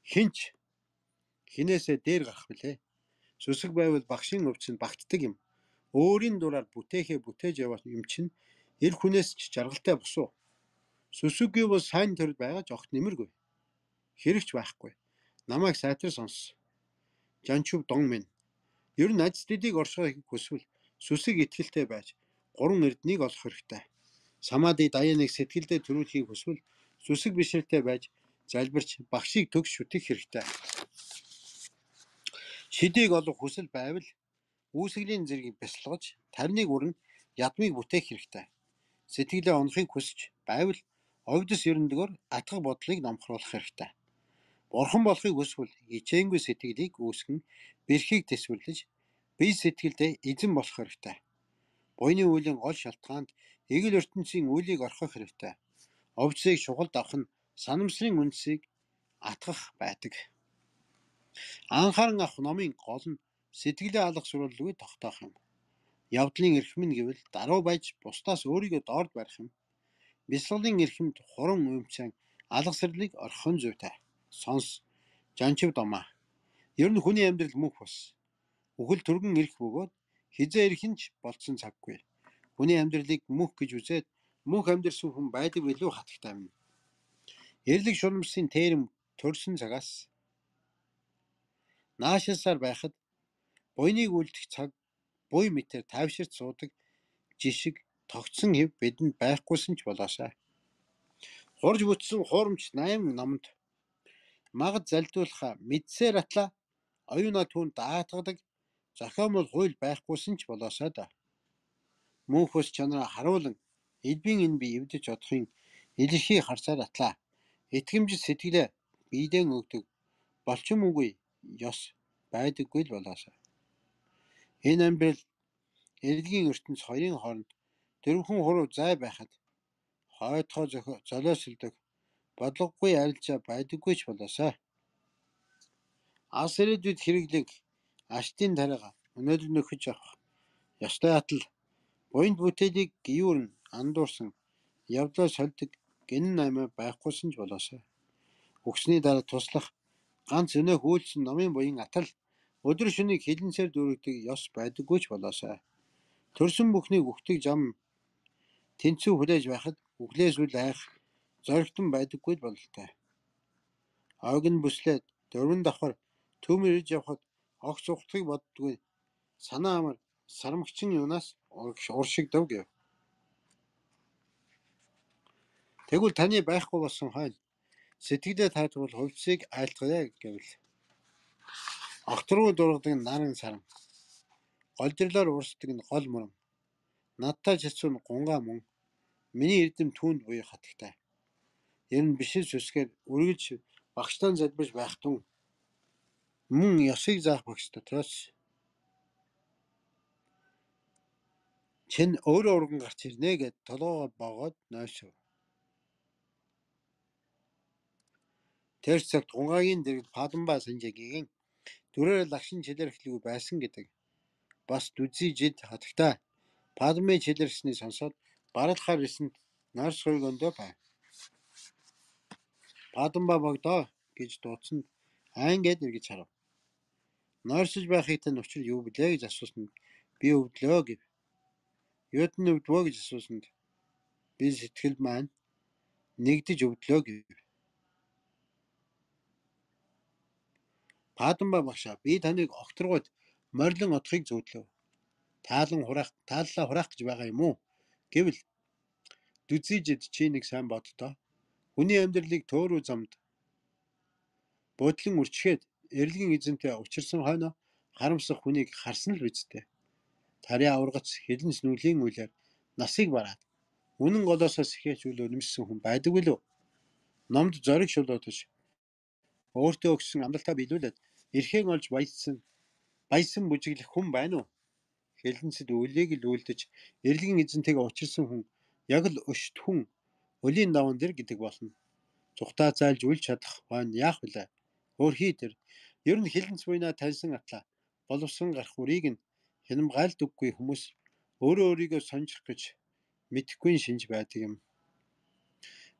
хинч хинээсээ дээр гарах билээ. Сүсэг байвал багшийн өвч нь багтдаг юм. Өөрийн дураар бүтээхээ бүтээж явах юм чинь эр хүнээс ч жаргалтай босуу. Сүсэггүй бол сайн төрд байгаа ч огт нэмэргүй. Хэрэгч байхгүй. Намайг сайтар сонс. Жанчув дон минь. Ер нь аж дэдийг оршихыг хүсвэл сүсэг ихтгэлтэй байж гурван эрднийг олох хэрэгтэй. Самади даяаныг сэтгэлдээ төрүүлэхийг хүсвэл сүсэг бишэлтэй байж залбирч багшийг төгс шүтэх хэрэгтэй. Шидийг олох хүсэл байвал үүсгэлийн зэргийг бясалгаж, тарныг өрн ядмыг бүтээх хэрэгтэй. Сэтгэлээ онохыг хүсэж байвал овдос ерөндгөр атгах бодлыг намхруулах хэрэгтэй. Бурхан болохыг хүсвэл ичээнгүй сэтгэлийг үүсгэн бэрхийг төсвөрлөж бие сэтгэлдээ эзэн болох хэрэгтэй. Буйны үеийн гол шалтгаанд эгэл ертөнцийн үлийг орхох хэрэгтэй. Овцыг шугалд авах нь санамсрын үндсийг атгах байдаг. Анхааран авах номын гол нь сэтгэлээ алах сурвалгүй тогтоох юм. Явдлын эрхэм нь гэвэл даруй байж бусдаас өөрийгөө дорд барих юм. Бясалгын эрхэмд хуран уймцан алгасрлыг орхон зүйтэй. Сонс жанчив домаа. Ер нь хүний амьдрал мөнх бус. Үхэл түргэн эрх бөгөөд хизээ эрхэнч болцсон цаггүй. Хүний амьдралыг мөнх гэж үзээд мөнх амьдрсан хүн байдаг билүү хатагтай юм. Эрлэг шурамсын тээрэм төрсөн цагаас наашилсаар байхад буйныг үлдэх цаг буй мэтэр тайвширт суудаг жишг тогтсон хэв бидэнд байхгүйсэн ч болоошаа. Хурж бүтсэн хуурамч 8 намд магад залдуулаха мэдсээр атла оюуна түн даатгадаг зохиомл хууль байхгүйсэн ч болоосаа да. Мөнхөс чанара харуулan эдбийн энэ би эвдэж одохын илэрхий харсаар атлаа итгэмж сэтгэлээ биедэн өгдөг болчин үгүй ёс байдаггүй л болоосаа. Энэ амбил эрдгийн ертөнц хоёрын хооронд дөрвөн хуруу зай байхад хойдхоо золиослдог бодлогогүй арилжаа байдаггүй ч болоосаа. Ас ирээдүйд хэрэглэг аштын дарга өнөөдөр нөхөж авах ёстой атал буйнд бүтээлийг гүйвэрн андуурсан явдлаа сольдог гин наймаа байхгүйсэн ч болоосай. Өгсний дараа туслах ганц өнөө хөөлсөн номын буян атал өдөр шөнийг хилэнсээр дүүргдэг ёс байдаггүй ч болоосай. Төрсөн бүхнийг өгтөг зам тэнцүү хүлээж байхад өглөөс үл айх зоригтон байдаггүй бололтой. Ойг нь бүслээд дөрвөн давхар төмөр ирж явхад огц ухтыг боддгүй санаа амар сармагчин юунаас уршигдав гэв. Тэгвэл таны байхгүй болсон хойно сэтгэлдээ тайлбарлах хувьсыг айлтгая гэвэл огтруу дургадаг наран сарам голжирлоор уурсдаг нь гол мөрөн надтай чацуун гунгаа мөн миний эрдэм түүнд буюу хатагтай ер нь бишэн сүсгээр үргэлж багштан залбиж байх тун мөн ёсыг заах багш дотроос чин өөрөө урган гарч ирнэ гэд толгоо боогод нойшв Тэр цагт Гунгагийн дэргэд Падамба Санжагийн дүрээр лагшин чилэрхлүү байсан гэдэг. Бас дүзий жид хатагтай Падмын чилэрсэний сонсоод баралхаар ирсэнд нар суйг өндөө байв. Падамба богдоо гэж дуудсанд айнгээд эргэж харав. Нойрсож байхыг тань учир юу блэ гэж асуусанд би өвдлөө гэв. Юудны өвдвөө гэж асуусанд би сэтгэл маань нэгдэж өвдлөө гэв. Бааданбай багшаа би таныг огторгойд морилон отохыг зөөдлөө. Таалан хураах, тааллаа хураах гэж байгаа юм уу? Гэвэл дүзийжэд чи нэг сайн боддоо. Хүний амьдралыг төөрөө замд бодлон үрчгээд эрлэгийн эзэнтэй учирсан хойно харамсах хүнийг харсан л үсттэй. Тариа аваргац хилэнс нүлийн үйлээр насыг бараад үнэн голоосоос ихэч үл өнөмсөн хүн байдаг билүү? Номд зориг шулуутж өөртөө өгсөн амлалтаа биелүүлээд Ирхэн олж баяссан баясан бүжиглэх хүн байна уу? Хилэнцэд үлийг л үлдэж эрлэгийн эзэнтэйг учирсан хүн яг л өшт хүн өлийн даван дэр гэдэг болно. Цухтаа зайлж үлж чадах байна яах вүлээ. Өөр хий тэр. Ер нь хилэнц буйна таньсан атла боловсон гарах үрийг нь хинэм гайлд үггүй хүмүүс өөрөө өөрийгөө сонжих гэж мэдхгүй шинж байдаг юм.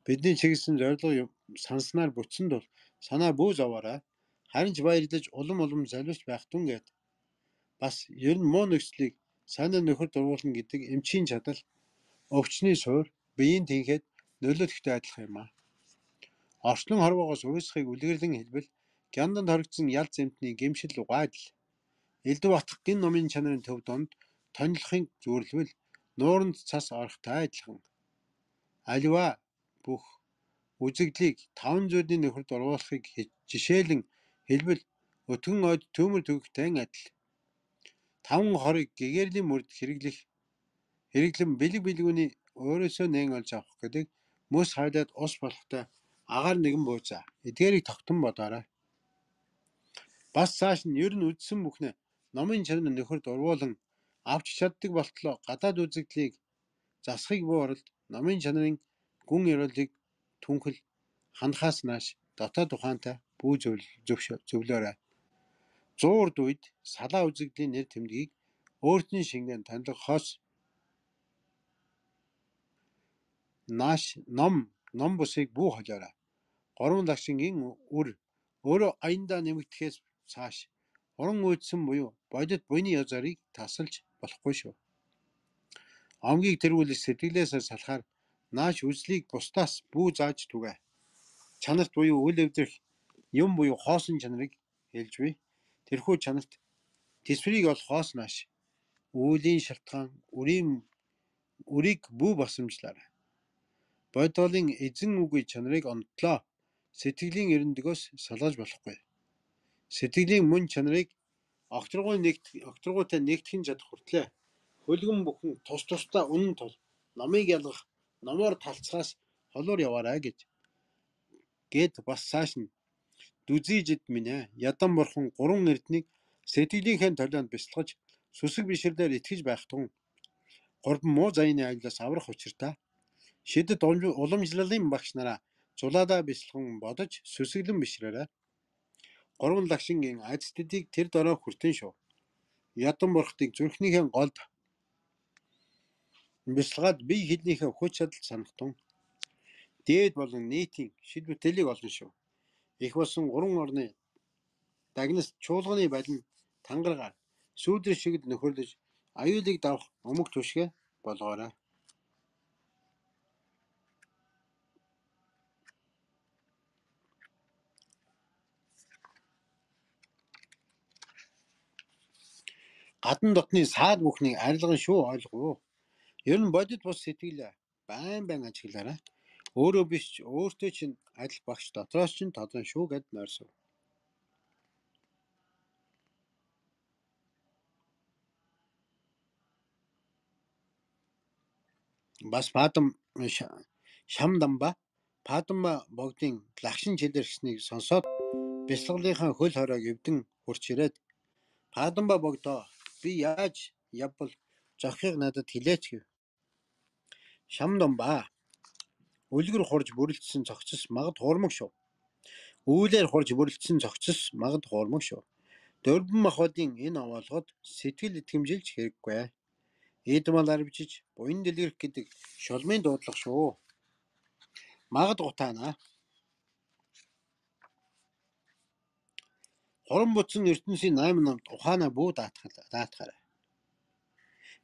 Бидний чиглэсэн зорилго санснаар бүтсэнд бол санаа бүү заваараа Харин ч баярлаж улам улам залуус байх түн гээд бас ер нь муу нөхцөлийг сайн нөхөр дургуулна гэдэг эмчийн чадал өвчний суур биеийн тэнхэд нөлөөлөхтэй адилхан юм аа. Орчлон хорвоогоос уусхийг үлгэрлэн хэлбэл гянданд хоригдсон ял зэмтний гимшил угаадл. Элдв батх гин номын чанарын төв донд тонилохын зөөрлөвл нууранд цас орохтой адилхан. Аливаа бүх үзэгдлийг таван зүйлийн нөхөр дургуулахыг жишээлэн Хэлбэл өтгөн ойд төмөр төвхтэн адил. 5 хорыг гэгэрлийн мөрд хэрэглэх хэрэглэн бэлэг бэлгүүний өөрөөсөө нэн олж авах гэдэг мөс хайлаад ус болохтой агаар нэгэн бууза. Эдгээрийг тогтон бодоорой. Бас цааш нь ер нь үдсэн бүхнээ номын чарна нөхөрд урвуулan авч чаддаг болтлоо гадаад үзэгдлийг засахыг бууралд номын чанарын гүн ёроолыг түнхэл хандхаас нааш дотоод ухаантай бүү зөвшөөр зөвлөөрэй. 100-р үед салаа үзэгдлийн нэр тэмдгийг өөртний шингэн танилцохоос нааш ном ном бусыг бүү холоорой. 3 лагшингийн үр өөрөө аяндаа нэмэгдэхээс цааш уран үйлдсэн буюу бодит буйны язарыг тасалж болохгүй шүү. Амгийг тэргүүлж сэтгэлээсээ салахаар нааш үзлийг бусдаас бүү зааж түгэ. Чанарт буюу үйл эвдэрх юм буюу хоосон чанарыг хэлж бий. Тэрхүү чанарт тэсвэрийг ол хоос нааш үүлийн шалтгаан үрийн үрийг бүү басамжлаар бодолын эзэн үгүй чанарыг онтлоо. Сэтгэлийн эрендгөөс салгаж болохгүй. Сэтгэлийн мөн чанарыг огторгуй нэгт огторгуйтай нэгтгэн чадах хүртлээ. Хөлгөн бүхэн тус тустай үнэн тул намыг ялгах, номоор талцгаас холоор яваарай гэж гээд бас цааш нь Дүзижид минь э, ядан бурхан гурван эрднийг сэтгэлийнхээ толионд бяцлахж сүсэг бишрэлээр итгэж байх тун. Гурван муу заяаны айлаас аврах учиртаа шидэд уламжлалын багш нараа зулаадаа бяцлахын бодож сүсэглэн бишрээрээ. Гурван лагшингийн айцтдыг тэр дорой хүртэн шүү. Ядан бурхтыг зүрхнийхээ голд бяцлагаад бие хилнийхээ хүч чадал санахтун. Дээд болон нийтийн шид бүтээлийг олно шүү. Эх болсон гурван орны дагнас чуулганы балин тангаргаар сүүдэр шигд нөхөрлөж аюулыг давах өмг түшгэ болгоорой. гадна дотны саад бүхнийг арилгын шүү ойлгов. Ер нь бодит бус сэтгэл байн байн ажиглаарай. Өөрөө биш ч өөртөө чинь адил багш дотроос чинь тодрон шүү гэд нойрсов. Бас Фатам Шамдамба Фатам богдын лагшин чилэрсэнийг сонсоод бясалгалынхаа хөл хоройг өвдөн хурч ирээд Фатамба богдоо би яаж явбал зохихыг надад хилээч гэв. Шамдамба Үлгэр хурж бүрлдсэн цогцос магад хуурмаг шүү. Үүлээр хурж бүрлдсэн цогцос магад хуурмаг шүү. Дөрвөн махуудын энэ овоолгод сэтгэл итгэмжилж хэрэггүй. Эдмал арвжиж буян дэлгэрэх гэдэг шолмын дуудлага шүү. Магад гутаана. Хорон буцсан ертөнцийн 8 намд ухаана бүү даатгал даатгараа.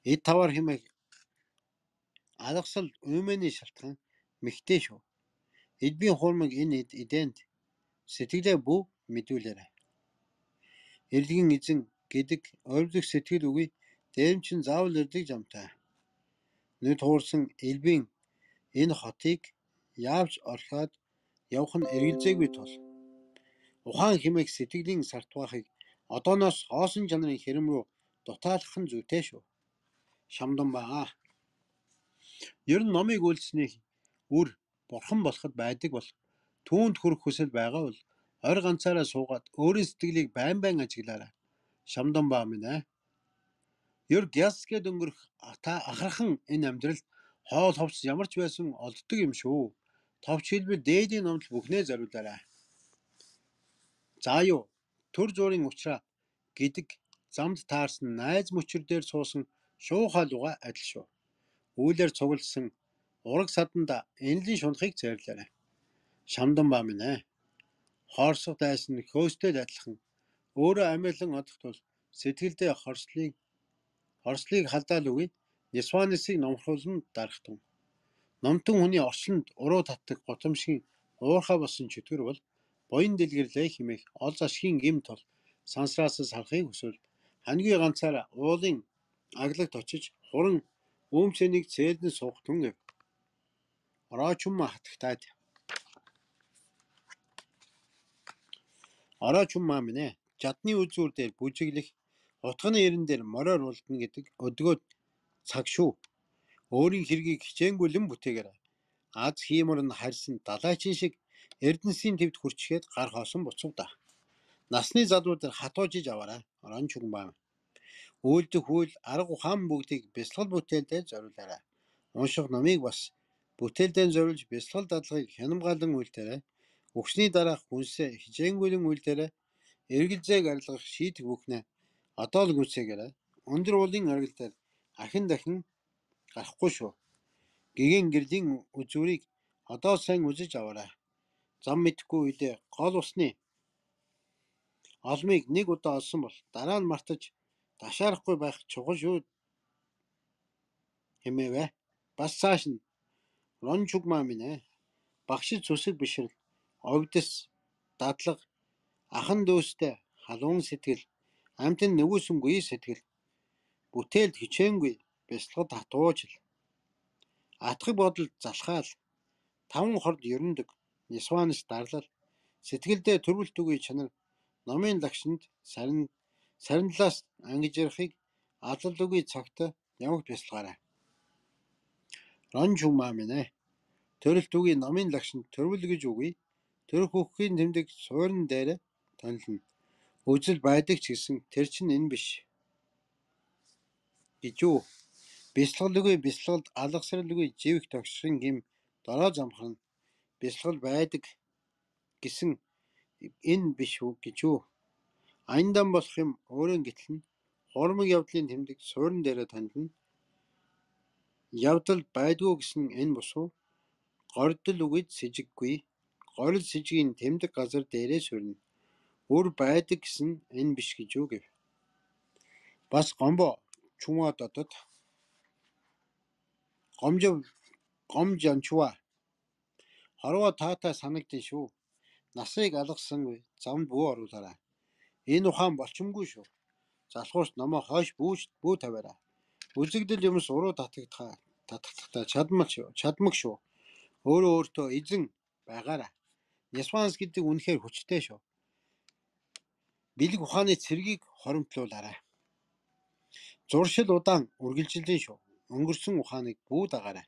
Эд тавар хэмээх алгасал өмнөний шалтгаан мэгтэй шүү. Эдбийн хуурмаг энэ эд эдэнд сэтгэлээ бүв мэдүүлээрэй. Эрдгийн эзэн гэдэг ойрдог сэтгэл үгүй дээрмчин заавал эрдэг замтай. Нүд хуурсан элбийн энэ хотыг яавч орхиод явх нь эргэлзээгүй тул ухаан химээх сэтгэлийн сартвахыг одооноос хоосон чанарын хэрэм рүү дутаалах нь зүйтэй шүү. Шамдан баа. Ер нь номыг үйлснээ үр бурхан болоход байдаг бол түүнд хүрэх хүсэл байгаа бол ойр ганцаараа суугаад өөрийн сэтгэлийг байн байн ажиглаарай. Шамдан баа минь ээ. Ер гясгэд өнгөрөх ата ахархан энэ амьдрал хоол ховс ямар ч байсан олддог юм шүү. Товч хэлбэл дээдийн номд бүхнээ зориулаарай. За юу төр зүрийн уучраа гэдэг замд таарсан найз мөчр дээр суусан шуухай луга адил шүү. Үүлээр цугласан Ураг саданда энэлийн шунхыг цайрлаарай. Шамдан ба минь ээ. Хоорсох дайс нь хөөстэй адилхан өөрөө амиалан одох тул сэтгэлдээ хорслыг хорслыг халдаал үгээд Нисванисыг номхоолн дарахтун. Номтон хүний орчлонд уруу татдаг гутамшиг уурхаа болсон чөтгөр бол буян дэлгэрлээ химэх ол зашгийн гим тул сансраас салахыг хүсвэл хангийн ганцаараа уулын аглагт очиж хуран үүмсэнийг цээлдэн суух түн гэв ороочун хатагтаад ороочун маа минь ээ жадны үзүүр дээр бүжиглэх утганы эрен дээр мороор улдна гэдэг өдгөө цаг шүү өөрийн хэргийг хичээнгүлэн бүтээгээр аз хиймөр нь харьсан далайчин шиг эрдэнсийн төвд хүрчгээд гар хоосон буцав да насны залуу дээр хатуужиж аваарай оронч хүн баа үйлдэх үйл арга ухаан бүгдийг бясалгал бүтээлдээ зориулаарай унших номыг бас бүтээлдэн зориулж бясалгал дадлагыг хянамгаалan үйлдэлээ өгсний дараах хүнсээ хижээнгүйлэн үйлдэлээ эргэлзээг арилгах шийдэг бүхнээ одоо л гүнсээгээрээ өндөр уулын аргил дээр ахин дахин гарахгүй шүү. Гэгэн гэрлийн үзүүрийг одоо сайн үзэж аваарай. Зам мэдхгүй үедээ гол усны олмыг нэг удаа олсон бол дараа нь мартаж ташаарахгүй байх чухал шүү. Хэмээвэ. Бас цааш нь Рон чугмаа минь ээ. Багшид зүсэг бишрэл, овдс, дадлага, ахан дөөстэй халуун сэтгэл, амтэн нөгөөсөнгүй сэтгэл. Бүтээлд хичээнгүй, бясалгад хатуужил. Атхыг бодол залхаал. Таван хорд ерөндөг, нисванс дарлал. Сэтгэлдээ төрүүлт үгүй чанар номын лагшинд сарин саринлаас ангиж ярихыг алал үгүй цагт ямагт бясалгаарай ранжумаа минь ээ. Төрөлт үгүй намын лагшин төрвөл гэж үгүй. Тэр хөхгийн тэмдэг суурин дээр танилна. Үзэл байдаг ч гэсэн тэр чинь энэ биш. гэж юу? Бяцлаглгүй бяцлагд алгасралгүй живх тогшин гим дараа замхан бяцлал байдаг гэсэн энэ биш үү гэж юу? Аяндан болох юм өөрөө гэтлэн хормог явдлын тэмдэг суурин дээр танилна явдал байдгүй гэсэн энэ бусуу гордол үгэд с ิจ ггүй горил с ิจ гийн тэмдэг газар дээрээ сөрнө. Үр байдаг гэсэн энэ биш гэж юу гэв. Бас гомбо чумаа дотод гомжо гомжанчва Харва таатай санагдэн шүү. Насыг алгасан зам бүү оруулаарай. Энэ ухаан болчимгүй шүү. Залхуурч номоо хойш бүүж бүү тавиарай. Үзэгдэл юмс уруу татагдхаа татагдахтаа чадмал чадмаг шүү. Өөрөө өөртөө эзэн байгаараа. Нисванс гэдэг үнэхээр хүчтэй шүү. Билэг ухааны цэргийг хоримтлуулаарай. Зуршил удаан үргэлжилэн шүү. Өнгөрсөн ухааныг бүү дагаарай.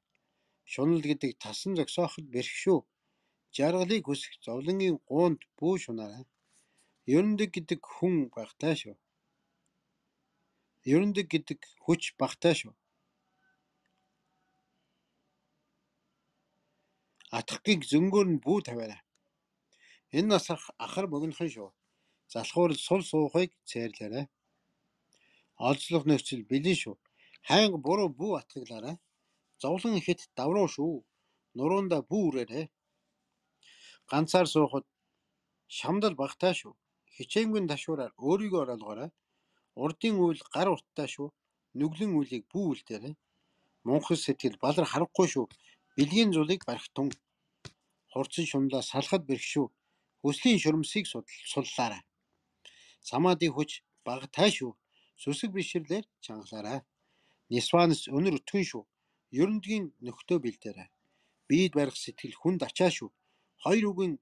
Шунал гэдэг тасан зогсооход бэрх шүү. Жаргалыг хүсэх зовлонгийн гуунд бүү шунаарай. Ерөндөг гэдэг хүн багтай шүү. Ерөндөг гэдэг хүч багатай шүү. Атхгийг зөнгөөр нь бүү тавиарай. Энэ нас ахар богинохон шүү. Залхуур сул суухыг цээрлээрэй. Олзлох нөхцөл бэлэн шүү. Хайнг буруу бүү атгаглаарай. Зовлон ихэд давруу шүү. Нуруунда бүү үрээрэй. Ганцаар суухад шамдал багтаа шүү. Хичээнгүй ташуураар өөрийгөө оролгоорой. Урдын үйл гар урттай шүү. Нүглэн үлийг бүү үлдээрэй. Мунхас сэтгэл балар харахгүй шүү. Билгийн зулыг бархтун. Хурцын шунлаа салхад бэрх шүү. Хүслийн шүрмсийг суллаарай. Самаадын хүч бага тай шүү. Сүсэг бишрлэр чангалаарай. Нисванс өнөр өтгөн шүү. Ерөндгийн нөхдөө бэлдээрэй. Бид барих сэтгэл хүнд ачаа шүү. Хоёр үгийн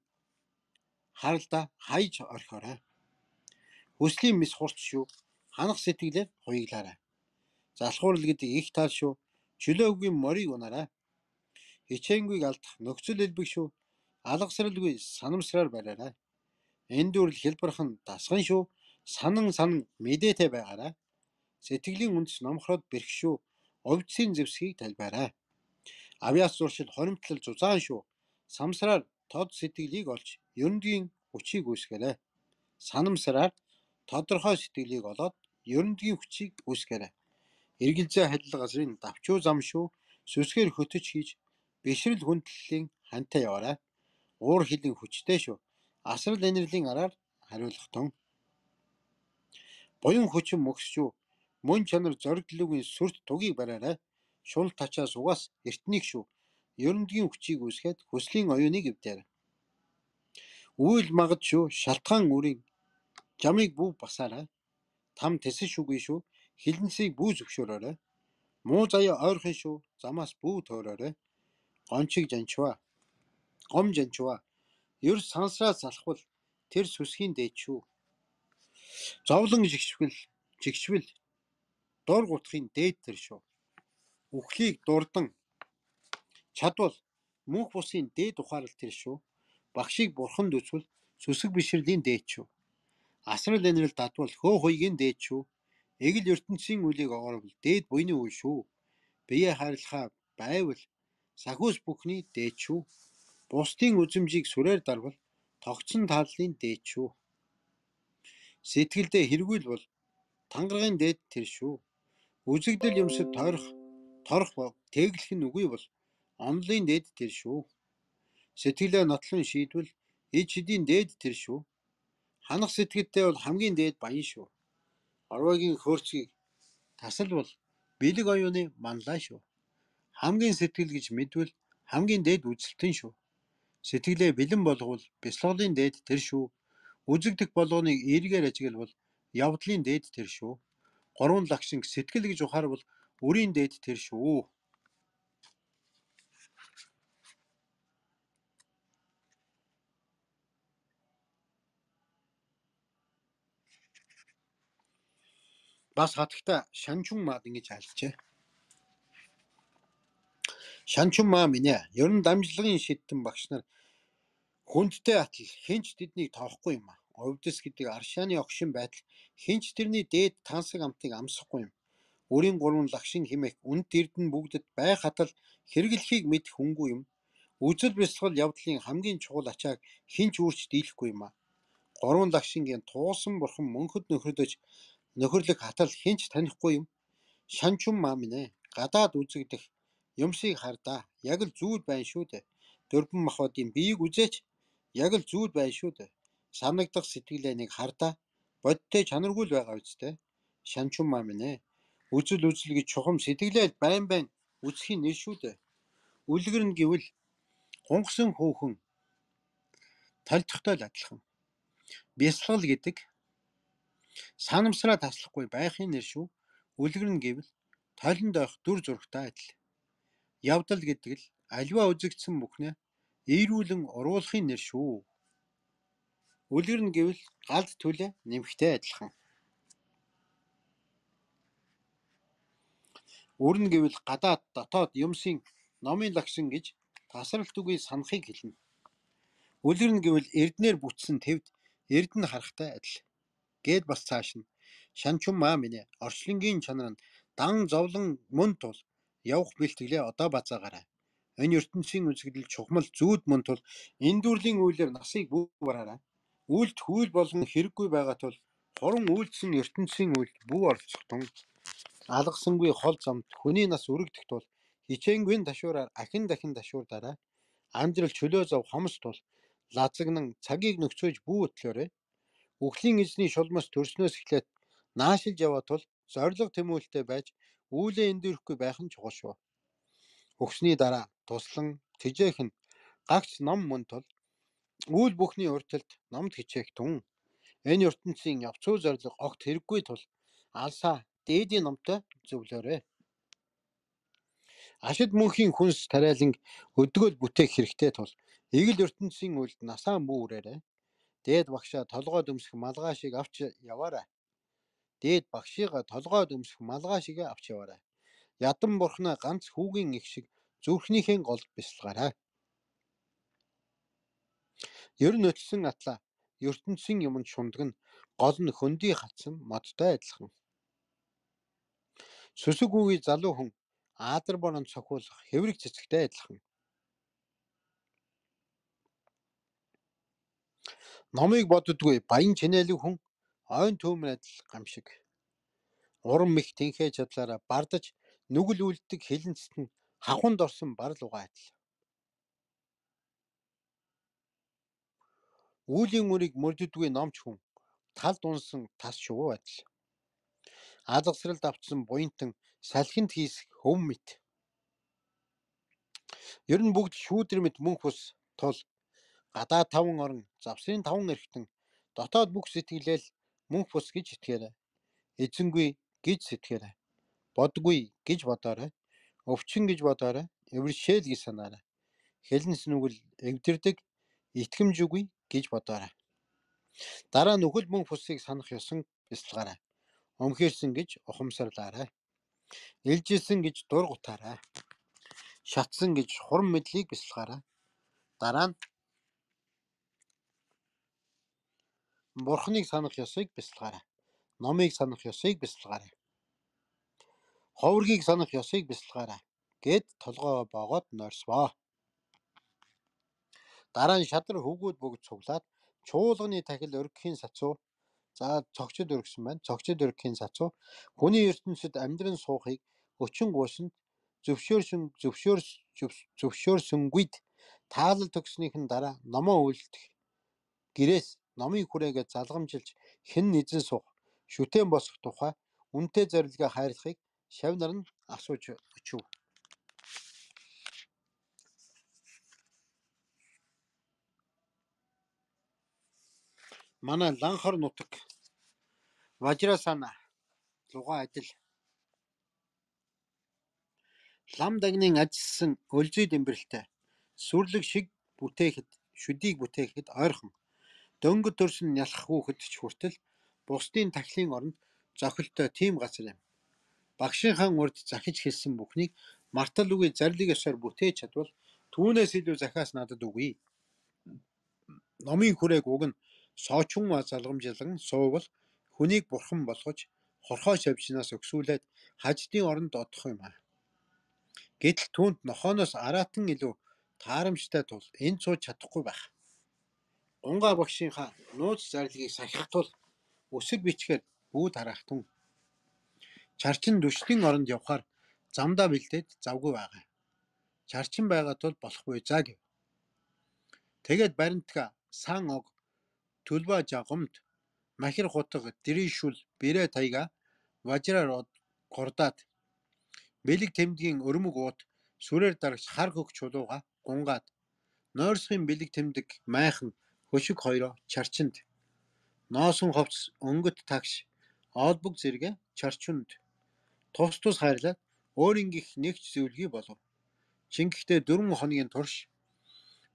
харалда хайж орхиорой. Хүслийн мис хурц шүү ханах сэтгэлээр хоёглаарай. Залхуурл гэдэг их тал шүү. Чөлөөгүй морийг унаарай. Хичээнгүйг алдах нөхцөл элбэг шүү. Алгасралгүй санамсраар бариарай. Энд дүрл хэлбэрх нь дасган шүү. Санан санан мэдээтэй байгаарай. Сэтгэлийн үндэс номхороод бэрх шүү. Овцын зэвсгийг тайлбаарай. Авьяас зуршил хоримтлал зузаан шүү. Самсраар тод сэтгэлийг олж ерөндгийн хүчийг үүсгээрэй. Санамсраар тодорхой сэтгэлийг олоод ерөндөгийн хүчийг үүсгээрэй. Эргэлзээ халилга газрын давчуу зам шүү сүсгэр хөтөж хийж бишрэл хүндлэлийн хантай яваарай. Уур хилийн хүчтэй шүү. Асрал энерлийн араар хариулах тун. Буян хүчин мөхс шүү. Мөн чанар зориглуугийн сүрт тугийг бараарай. Шул тачаас угаас эртнийг шүү. Ерөндөгийн хүчийг үүсгээд хүслийн оюуныг өвдээр. Үйл магад шүү шалтгаан үрийн жамыг бүгд басаарай Там тэсэн шүгүй шүү. Хилэнсийг бүү зөвшөөрөөрэй. Муу заяа ойрхон шүү. Замаас бүү төөрөөрэй. Гончиг жанчваа. Гом жанчваа. Ер сансраа салхвал тэр сүсгийн дээд шүү. Зовлон жигшвэл жигшвэл дур гутхын дээд тэр шүү. Үхлийг дурдан чадвал мөнх бусын дээд ухаарл тэр шүү. Багшийг бурханд үзвэл сүсэг бишрэлийн дээд шүү. Асрал энерл дадвал хөө хойгийн дээд шүү. Эгэл ертөнцийн үлийг огоорвол дээд буйны үе шүү. Бие харилхаа байвал сахиус бүхний дээд шүү. Бусдын үзмжийг сүрээр дарвал тогтсон тааллын дээд шүү. Сэтгэлдээ хэрэггүй бол тангаргийн дээд тэр шүү. Үзэгдэл юмсад тойрох, торох тэглэх нь үгүй бол онлын дээд тэр шүү. Сэтгэлээ нотлон шийдвэл иж хэдийн дээд тэр шүү. Ханах сэтгэдтэй бол хамгийн дээд баян шүү. Орвогийн хөөрчгийг тасал бол бэлэг оюуны манлай шүү. Хамгийн сэтгэл гэж мэдвэл хамгийн дээд үзэлтэн шүү. Сэтгэлээ бэлэн болговол бяцлалын дээд тэр шүү. Үзэгдэх болгоныг эргээр ажиглавал явдлын дээд тэр шүү. Гурван лагшинг сэтгэл гэж ухаар бол өрийн дээд тэр шүү. бас хатагта шанчун маад ингэж айлчээ. Шанчун маа минь ээ. Ер нь дамжлагын шидтэн багш нар хүндтэй атал хинч тэднийг тоохгүй юм аа. Овдс гэдэг аршааны огшин байдал хинч тэрний дээд тансаг амтыг амсахгүй юм. Өрийн гурван лагшин химэх үнд эрдэн бүгдэд бай хатал хэрэглэхийг мэд хөнгүү юм. Үзэл бясалгал явдлын хамгийн чухал ачааг хинч үүрч дийлэхгүй юм аа. Гурван лагшингийн туусан бурхан мөнхөд нөхрөдөж нөхөрлөг хатал хинч танихгүй юм. Шанчун маа минь ээ. Гадаад үзэгдэх юмсыг хардаа. Яг л зүйл байна шүү дээ. Дөрвөн махбодын биеийг үзээч яг л зүйл байна шүү дээ. Санагдах сэтгэлээ нэг хардаа. Бодтой чанаргүй л байгаа үсттэй. Шанчун маа минь ээ. Үзэл үзэл гэж чухам сэтгэлээ байн байн үзхийн нэр шүү дээ. Үлгэрнэ гэвэл хунгсан хөөхөн тальтхтай л адилхан. Бясалгал гэдэг санамсраа таслахгүй байхын нэр шүү. Үлгэрнэ гэвэл тойлон дойх дүр зурагтай адил. Явдал гэдэг л альва үзэгдсэн бүхнээ эрүүлэн уруулахын нэр шүү. Үлгэрнэ гэвэл галд төлөө нэмхтэй адилхан. Өрнө гэвэл гадаад дотоод юмсын номын лагшин гэж тасралт үгүй санахыг хэлнэ. Үлгэрнэ гэвэл эрднэр бүтсэн тэвд эрдэн харахтай адил. Гээд бас цааш нь шанчун маа минь орчлонгийн чанар нь дан зовлон мөн тул явах бэлтгэлээ одоо бацаагаарай. Энэ ертөнцийн үзэгдэл чухмал зүүд мөн тул энэ дүүрлийн үйлээр насыг бүгд бараарай. Үйлд хүйл болгон хэрэггүй байгаа тул хуран үйлдсэн ертөнцийн үйлд бүү оролцохтун алгасангүй хол замд хүний нас өргөдөх тул хичээнгүй ташуураар ахин дахин ташуурдараа амжилт чөлөө зов хомс тул лазагнан цагийг нөхцөөж бүү өтлөөрэй Үхлийн эзний шулмас төрснөөс эхлээд наашилж яваа тул зориг тэмүүлэлтэй байж үүлээ эндүүрэхгүй байх нь чухал шүү. Өгсний дараа туслан тэжээх нь гагц ном мөн тул үйл бүхний урталт номд хичээх түн. Энэ ертөнцийн явц үе зориг огт хэрэггүй тул алсаа дээдийн номтой зөвлөөрэй. Ашид мөнхийн хүнс тариаланг өдгөөл бүтээх хэрэгтэй тул эгэл ертөнцийн үлд насаан бүүрээрээ Дээд багшаа толгойд өмсөх малгай шиг авч яваарай. Дээд багшигаа толгойд өмсөх малгай шиг авч яваарай. Ядан бурхнаа ганц хүүгийн их шиг зүрхнийхээ голд бясалгаарай. Ер нь өтсөн атлаа ертөнцийн юмд шундгна гол нь хөндөй хатсан модтой адилхан. Сүсэг үеийн залуу хүн адар борон цохиулах хэврэг цэцэгтэй адилхан. Номыг боддгүй баян чинэлэг хүн ойн төмөр адил гамшиг. Уран мэх тэнхээ чадлаараа бардаж нүгэл үлддэг хилэнцэд нь хавханд орсон барал угаа адил. Үүлийн үрийг мөрдөдгүй номч хүн тал дунсан тас шувуу адил. Азагсралд автсан буянтан салхинд хийсэх хөм мэт. Ер нь бүгд шүүдэр мэт мөнх ус тол гадаа 5 орон, завсрын 5 эрхтэн дотоод бүх сэтгэлээл мөнх бус гэж итгээрэй. Эзэнгүй гэж сэтгээрэй. Бодгүй гэж бодоорой. Өвчин гэж бодоорой. Эвэршээл гэж санаарай. Хэлэн сүнүүгэл эвдэрдэг, итгэмжгүй гэж бодоорой. Дараа нөхөл мөнх бусыг санах ёсон бясалгаарай. Өмхээрсэн гэж ухамсарлаарай. Илжсэн гэж дургутаарай. Шатсан гэж хурм мэдлийг бясалгаарай. Дараа нь Бурхныг санах ёсыг бясалгаарай. Номыг санах ёсыг бясалгаарай. Ховргийг санах ёсыг бясалгаарай гэд толгоо боогоод нойрсвоо. Дараа нь шадар хөвгүүд бүгд цуглаад чуулганы тахил өргөхийн сацуу за цогцод өргсөн байна. Цогцод өргөхийн сацуу хүний ертөнцид амьдран суухыг өчн гуйсанд зөвшөөрсөн зөвшөөр зөвшөөрсөнгүйд таалал төгснийхэн дараа номоо үйлдэх гэрээс номын хүрээгээ залгамжилж хэн нэгэн суух, шүтэн босох тухай үнтэй зорилгоо хайрлахыг шав нар нь асууж өчөв. Манай ланхор нутаг Важрасана луга адил лам дагнын ажилласан өлзий дэмбэрэлтэй сүрлэг шиг бүтээхэд шүдийг бүтээхэд ойрхон дөнгөд төрс нь нялх хүүхэд ч хүртэл бусдын тахлын оронд зохилтой тийм газар юм. Багшийн хаан урд захиж хэлсэн бүхнийг мартал үгүй зарлиг ёсоор бүтээж чадвал түүнээс илүү захиас надад үгүй. Номын хүрээг уг нь соочхон ба залгамжилан суувал хүнийг бурхан болгож хорхоо шавьчнаас өгсүүлээд хаждын оронд одох юм аа. Гэтэл түүнд нохооноос аратан илүү таарамжтай тул энэ цууж чадахгүй байх. Унгаа багшийнхаа нууц зарлигийг сахих тул өсөг бичгээр бүүд харах түн. Чарчин дөшлийн оронд явхаар замдаа бэлдээд завгүй байгаа. Чарчин байгаа тул болохгүй заа гэв. Тэгээд баримтга сан ог төлбөө жагомд махир хутга дэришүл бэрэ тайга важраар гордаад бэлэг тэмдгийн өрмөг уут сүрээр дарагч хар хөх чулууга гунгаад нойрсхийн бэлэг тэмдэг майхан Хөшиг хоёроо чарчинд ноосон ховц өнгөт тагш оолбог зэрэгэ чарчунд тус тус хайрлаад өөрингийнх нэгч зөвлгий болов. Чингэхдээ дөрвөн хоногийн турш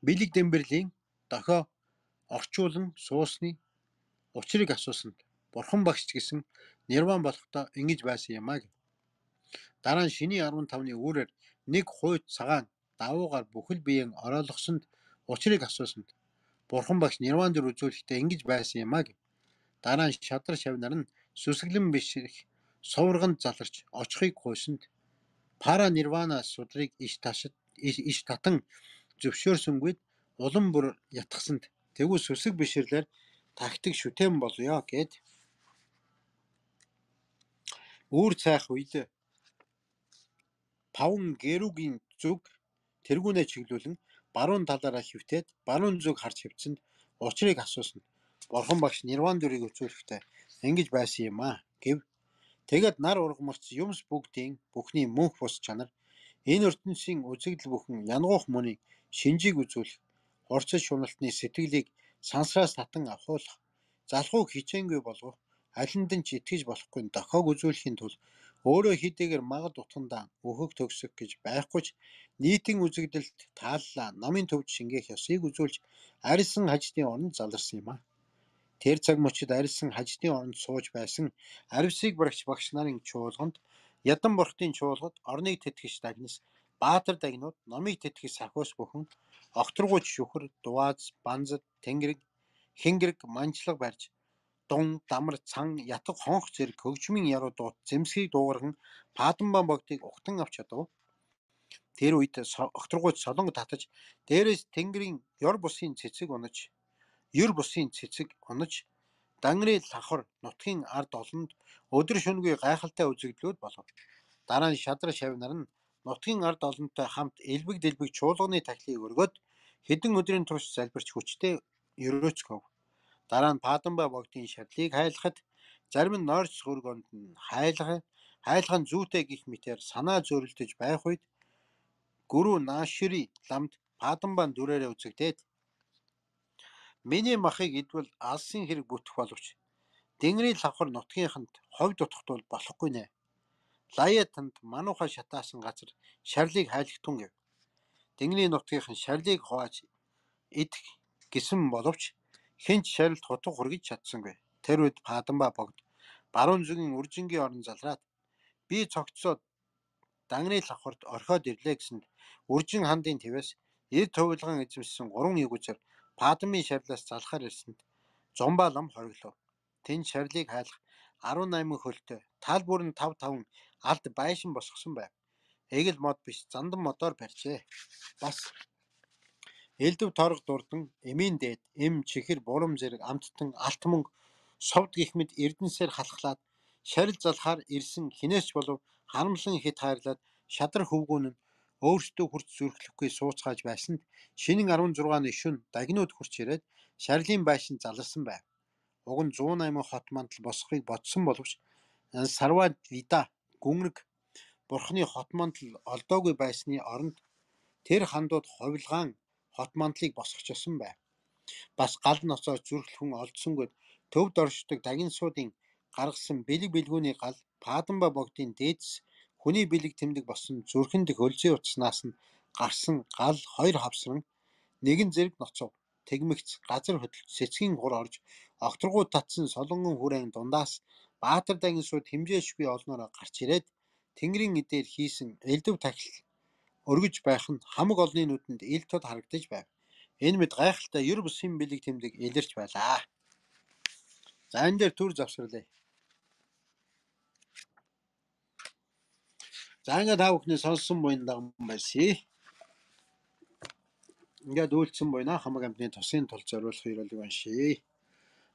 бэлэг дэмбэрлийн дохио орчуулан суусны учрыг асуусанд бурхан багш гэсэн нирван болохдоо ингэж байсан юм аа гэв. Дараа нь шиний 15-ны үүрээр нэг хуйт цагаан давуугаар бүхэл биеийн оройлгосонд учрыг асуусанд Бурхан багш Нирван дүр үзүүлэхдээ ингэж байсан юм а гэв. Дараа нь шадар шавнар нь сүсгэлэн биш их суврганд заларч очихыг хойсонд пара нирвана судрыг иш ташид иш татан зөвшөөрсөнгүйд улам бүр ятгсанд тэгвэл сүсэг бишрлэр тактик шүтэн болёо гэд үүр цайх үед паун гэрүүгийн зүг тэргүүнэ чиглүүлэн баруун талаараа хөвтөөд баруун зүг харж хөвцөнд учрыг асуусна. Бурхан багш Нирван дүрийг өцөөлөхтэй ингэж байсан юм аа гэв. Тэгэд нар ургамц юмс бүгдийн бүхний мөнх бус чанар энэ ертөнцийн үзэгдэл бүхэн янгуух мөний шинжийг үзүүлэх хорцож шуналтны сэтгэлийг сансраас татан авахуулах залхуу хичээнгүй болгох аль нь ч итгэж болохгүй дохоог үзүүлэхийн тулд Өөрөө хийдээгэр магад утгандаа өөхөг төгсөх гэж байхгүй ч нийтийн үзэгдэлд тааллаа намын төвд шингээх ёсыг үзүүлж арьсан хаждын оронд заларсан юм а. Тэр цаг мөчид арьсан хаждын оронд сууж байсан арвсыг барагч багш нарын чуулганд ядан бурхтын чуулгад орныг тэтгэж дагнас баатар дагнууд номыг тэтгэж сахиус бүхэн огторгуйч шүхэр дуваац банзад тэнгэрэг хингэрэг манчлаг барьж дун дамар цан ятг хонх зэрэг хөгжмийн яруу дууд зэмсгийг дуугархан Падамбан богдыг ухтан авч чадав. Тэр үед огторгуйд солонго татаж дээрээс тэнгэрийн ёр бусын цэцэг унаж ёр бусын цэцэг унаж дангарын лахар нутгийн ард олонд өдөр шөнөгүй гайхалтай үзэгдлүүд болов. Дараа нь шадраа шавнар нь нутгийн ард олонтой хамт элбэг дэлбэг чуулганы тахлыг өргөд хэдэн өдрийн турш залбирч хүчтэй ерөөцгөв. Дараа нь Паданба богдын шадлыг хайлахад зарим нь Норч хөрөг онд нь хайлах хайлах нь зүйтэй гих мэтээр санаа зөрөлдөж байх үед Гүрүү Наашри ламд Паданбан дүрээрээ үзэгдээд Миний махыг идвэл алсын хэрэг бүтэх боловч Дэнгэрийн лавхар нутгийнханд ховь дутхтуул болохгүй нэ. Лаятанд мануха шатаасан газар шарлыг хайлахтун гэв. Дэнгэрийн нутгийнхан шарлыг хувааж идэх гэсэн боловч хэн ч шарилт хутга хүргэж чадсангүй. Тэр үед Падамба богд баруун зүгийн үржингийн орон залраад би цогцсоод дангны лавхарт орхиод ирлээ гэсэнд үржин хандын твэс эрд хувилган эзэмсэн гурван эгүүчээр Падамын шарилаас залхаар ирсэнд зомба лам хориглов. Тэн шарилыг хайлах 18 хөлтөй тал бүр нь 5 5 алд байшин босгосон байв. Эгэл мод биш зандан мотор барьжээ. Бас Элдв торг дурдан эмийн дээд эм чихэр бурам зэрэг амттан алт мөнгө совд гихмэд эрдэнсээр халахлаад шарил залхаар ирсэн хинээч болов харамлан хит хайрлаад шадар хөвгүүн нь өөртөө хүрч зүрхлэхгүй сууцгааж байсанд шинэн 16-ны шүн дагнууд хүрч ирээд шарлын байшин заларсан байв. Уг нь 180 хот мандал босхийг бодсон боловч Сарва Вида гүнгэрэг бурхны хот мандал олдоогүй байсны оронд тэр хандууд ховлгаан хот мандлыг босгочихсон байв. Бас гал ноцоор зүрхлэх хүн олдсонгүй төвд оршдог дагин суудын гаргасан бэлэг бэлгүүний гал Паданба богдын дээдс хүний бэлэг тэмдэг болсон зүрхэн дэх өлзий утаснаас нь гарсан гал хоёр хавсран нэгэн зэрэг ноцов тэгмэгц газар хөдлөж цэцгийн хур орж огторгуу татсан солонгон хүрэн дундаас баатар дагин сууд хэмжээшгүй олноороо гарч ирээд тэнгэрийн эдээр хийсэн элдв тахил өргөж байх нь хамаг олны нүдэнд ил тод харагдаж байв. Энэ мэд гайхалтай ер бус юм бэлэг тэмдэг илэрч байлаа. За энэ дээр төр завшруулъя. За ингээд та бүхний сонссон буйн даган байсий. Ингээд үйлцсэн буйна хамаг амтны тусын тул зориулах ёролыг уншия.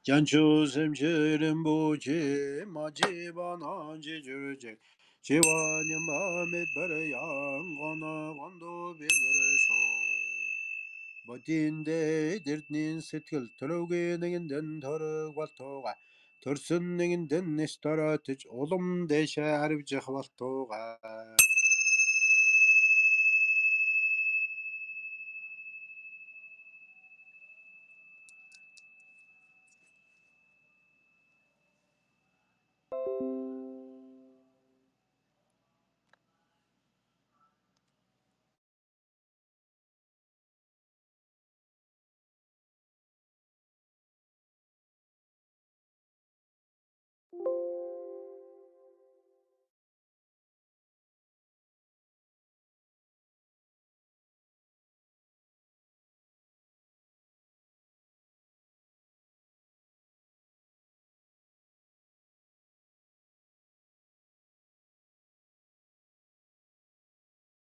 Жанчус хэмшэрэн бүжи мажи банан жижүжэг Чиваним амид бараян гона гондо билбэрэшо. Бодинде дэрднин сэтгэл төрөгэнэгэндэн төрөг болтуга. Төрсөннэгэндэн нэс тороотж улам дэшэ харвжих болтуга.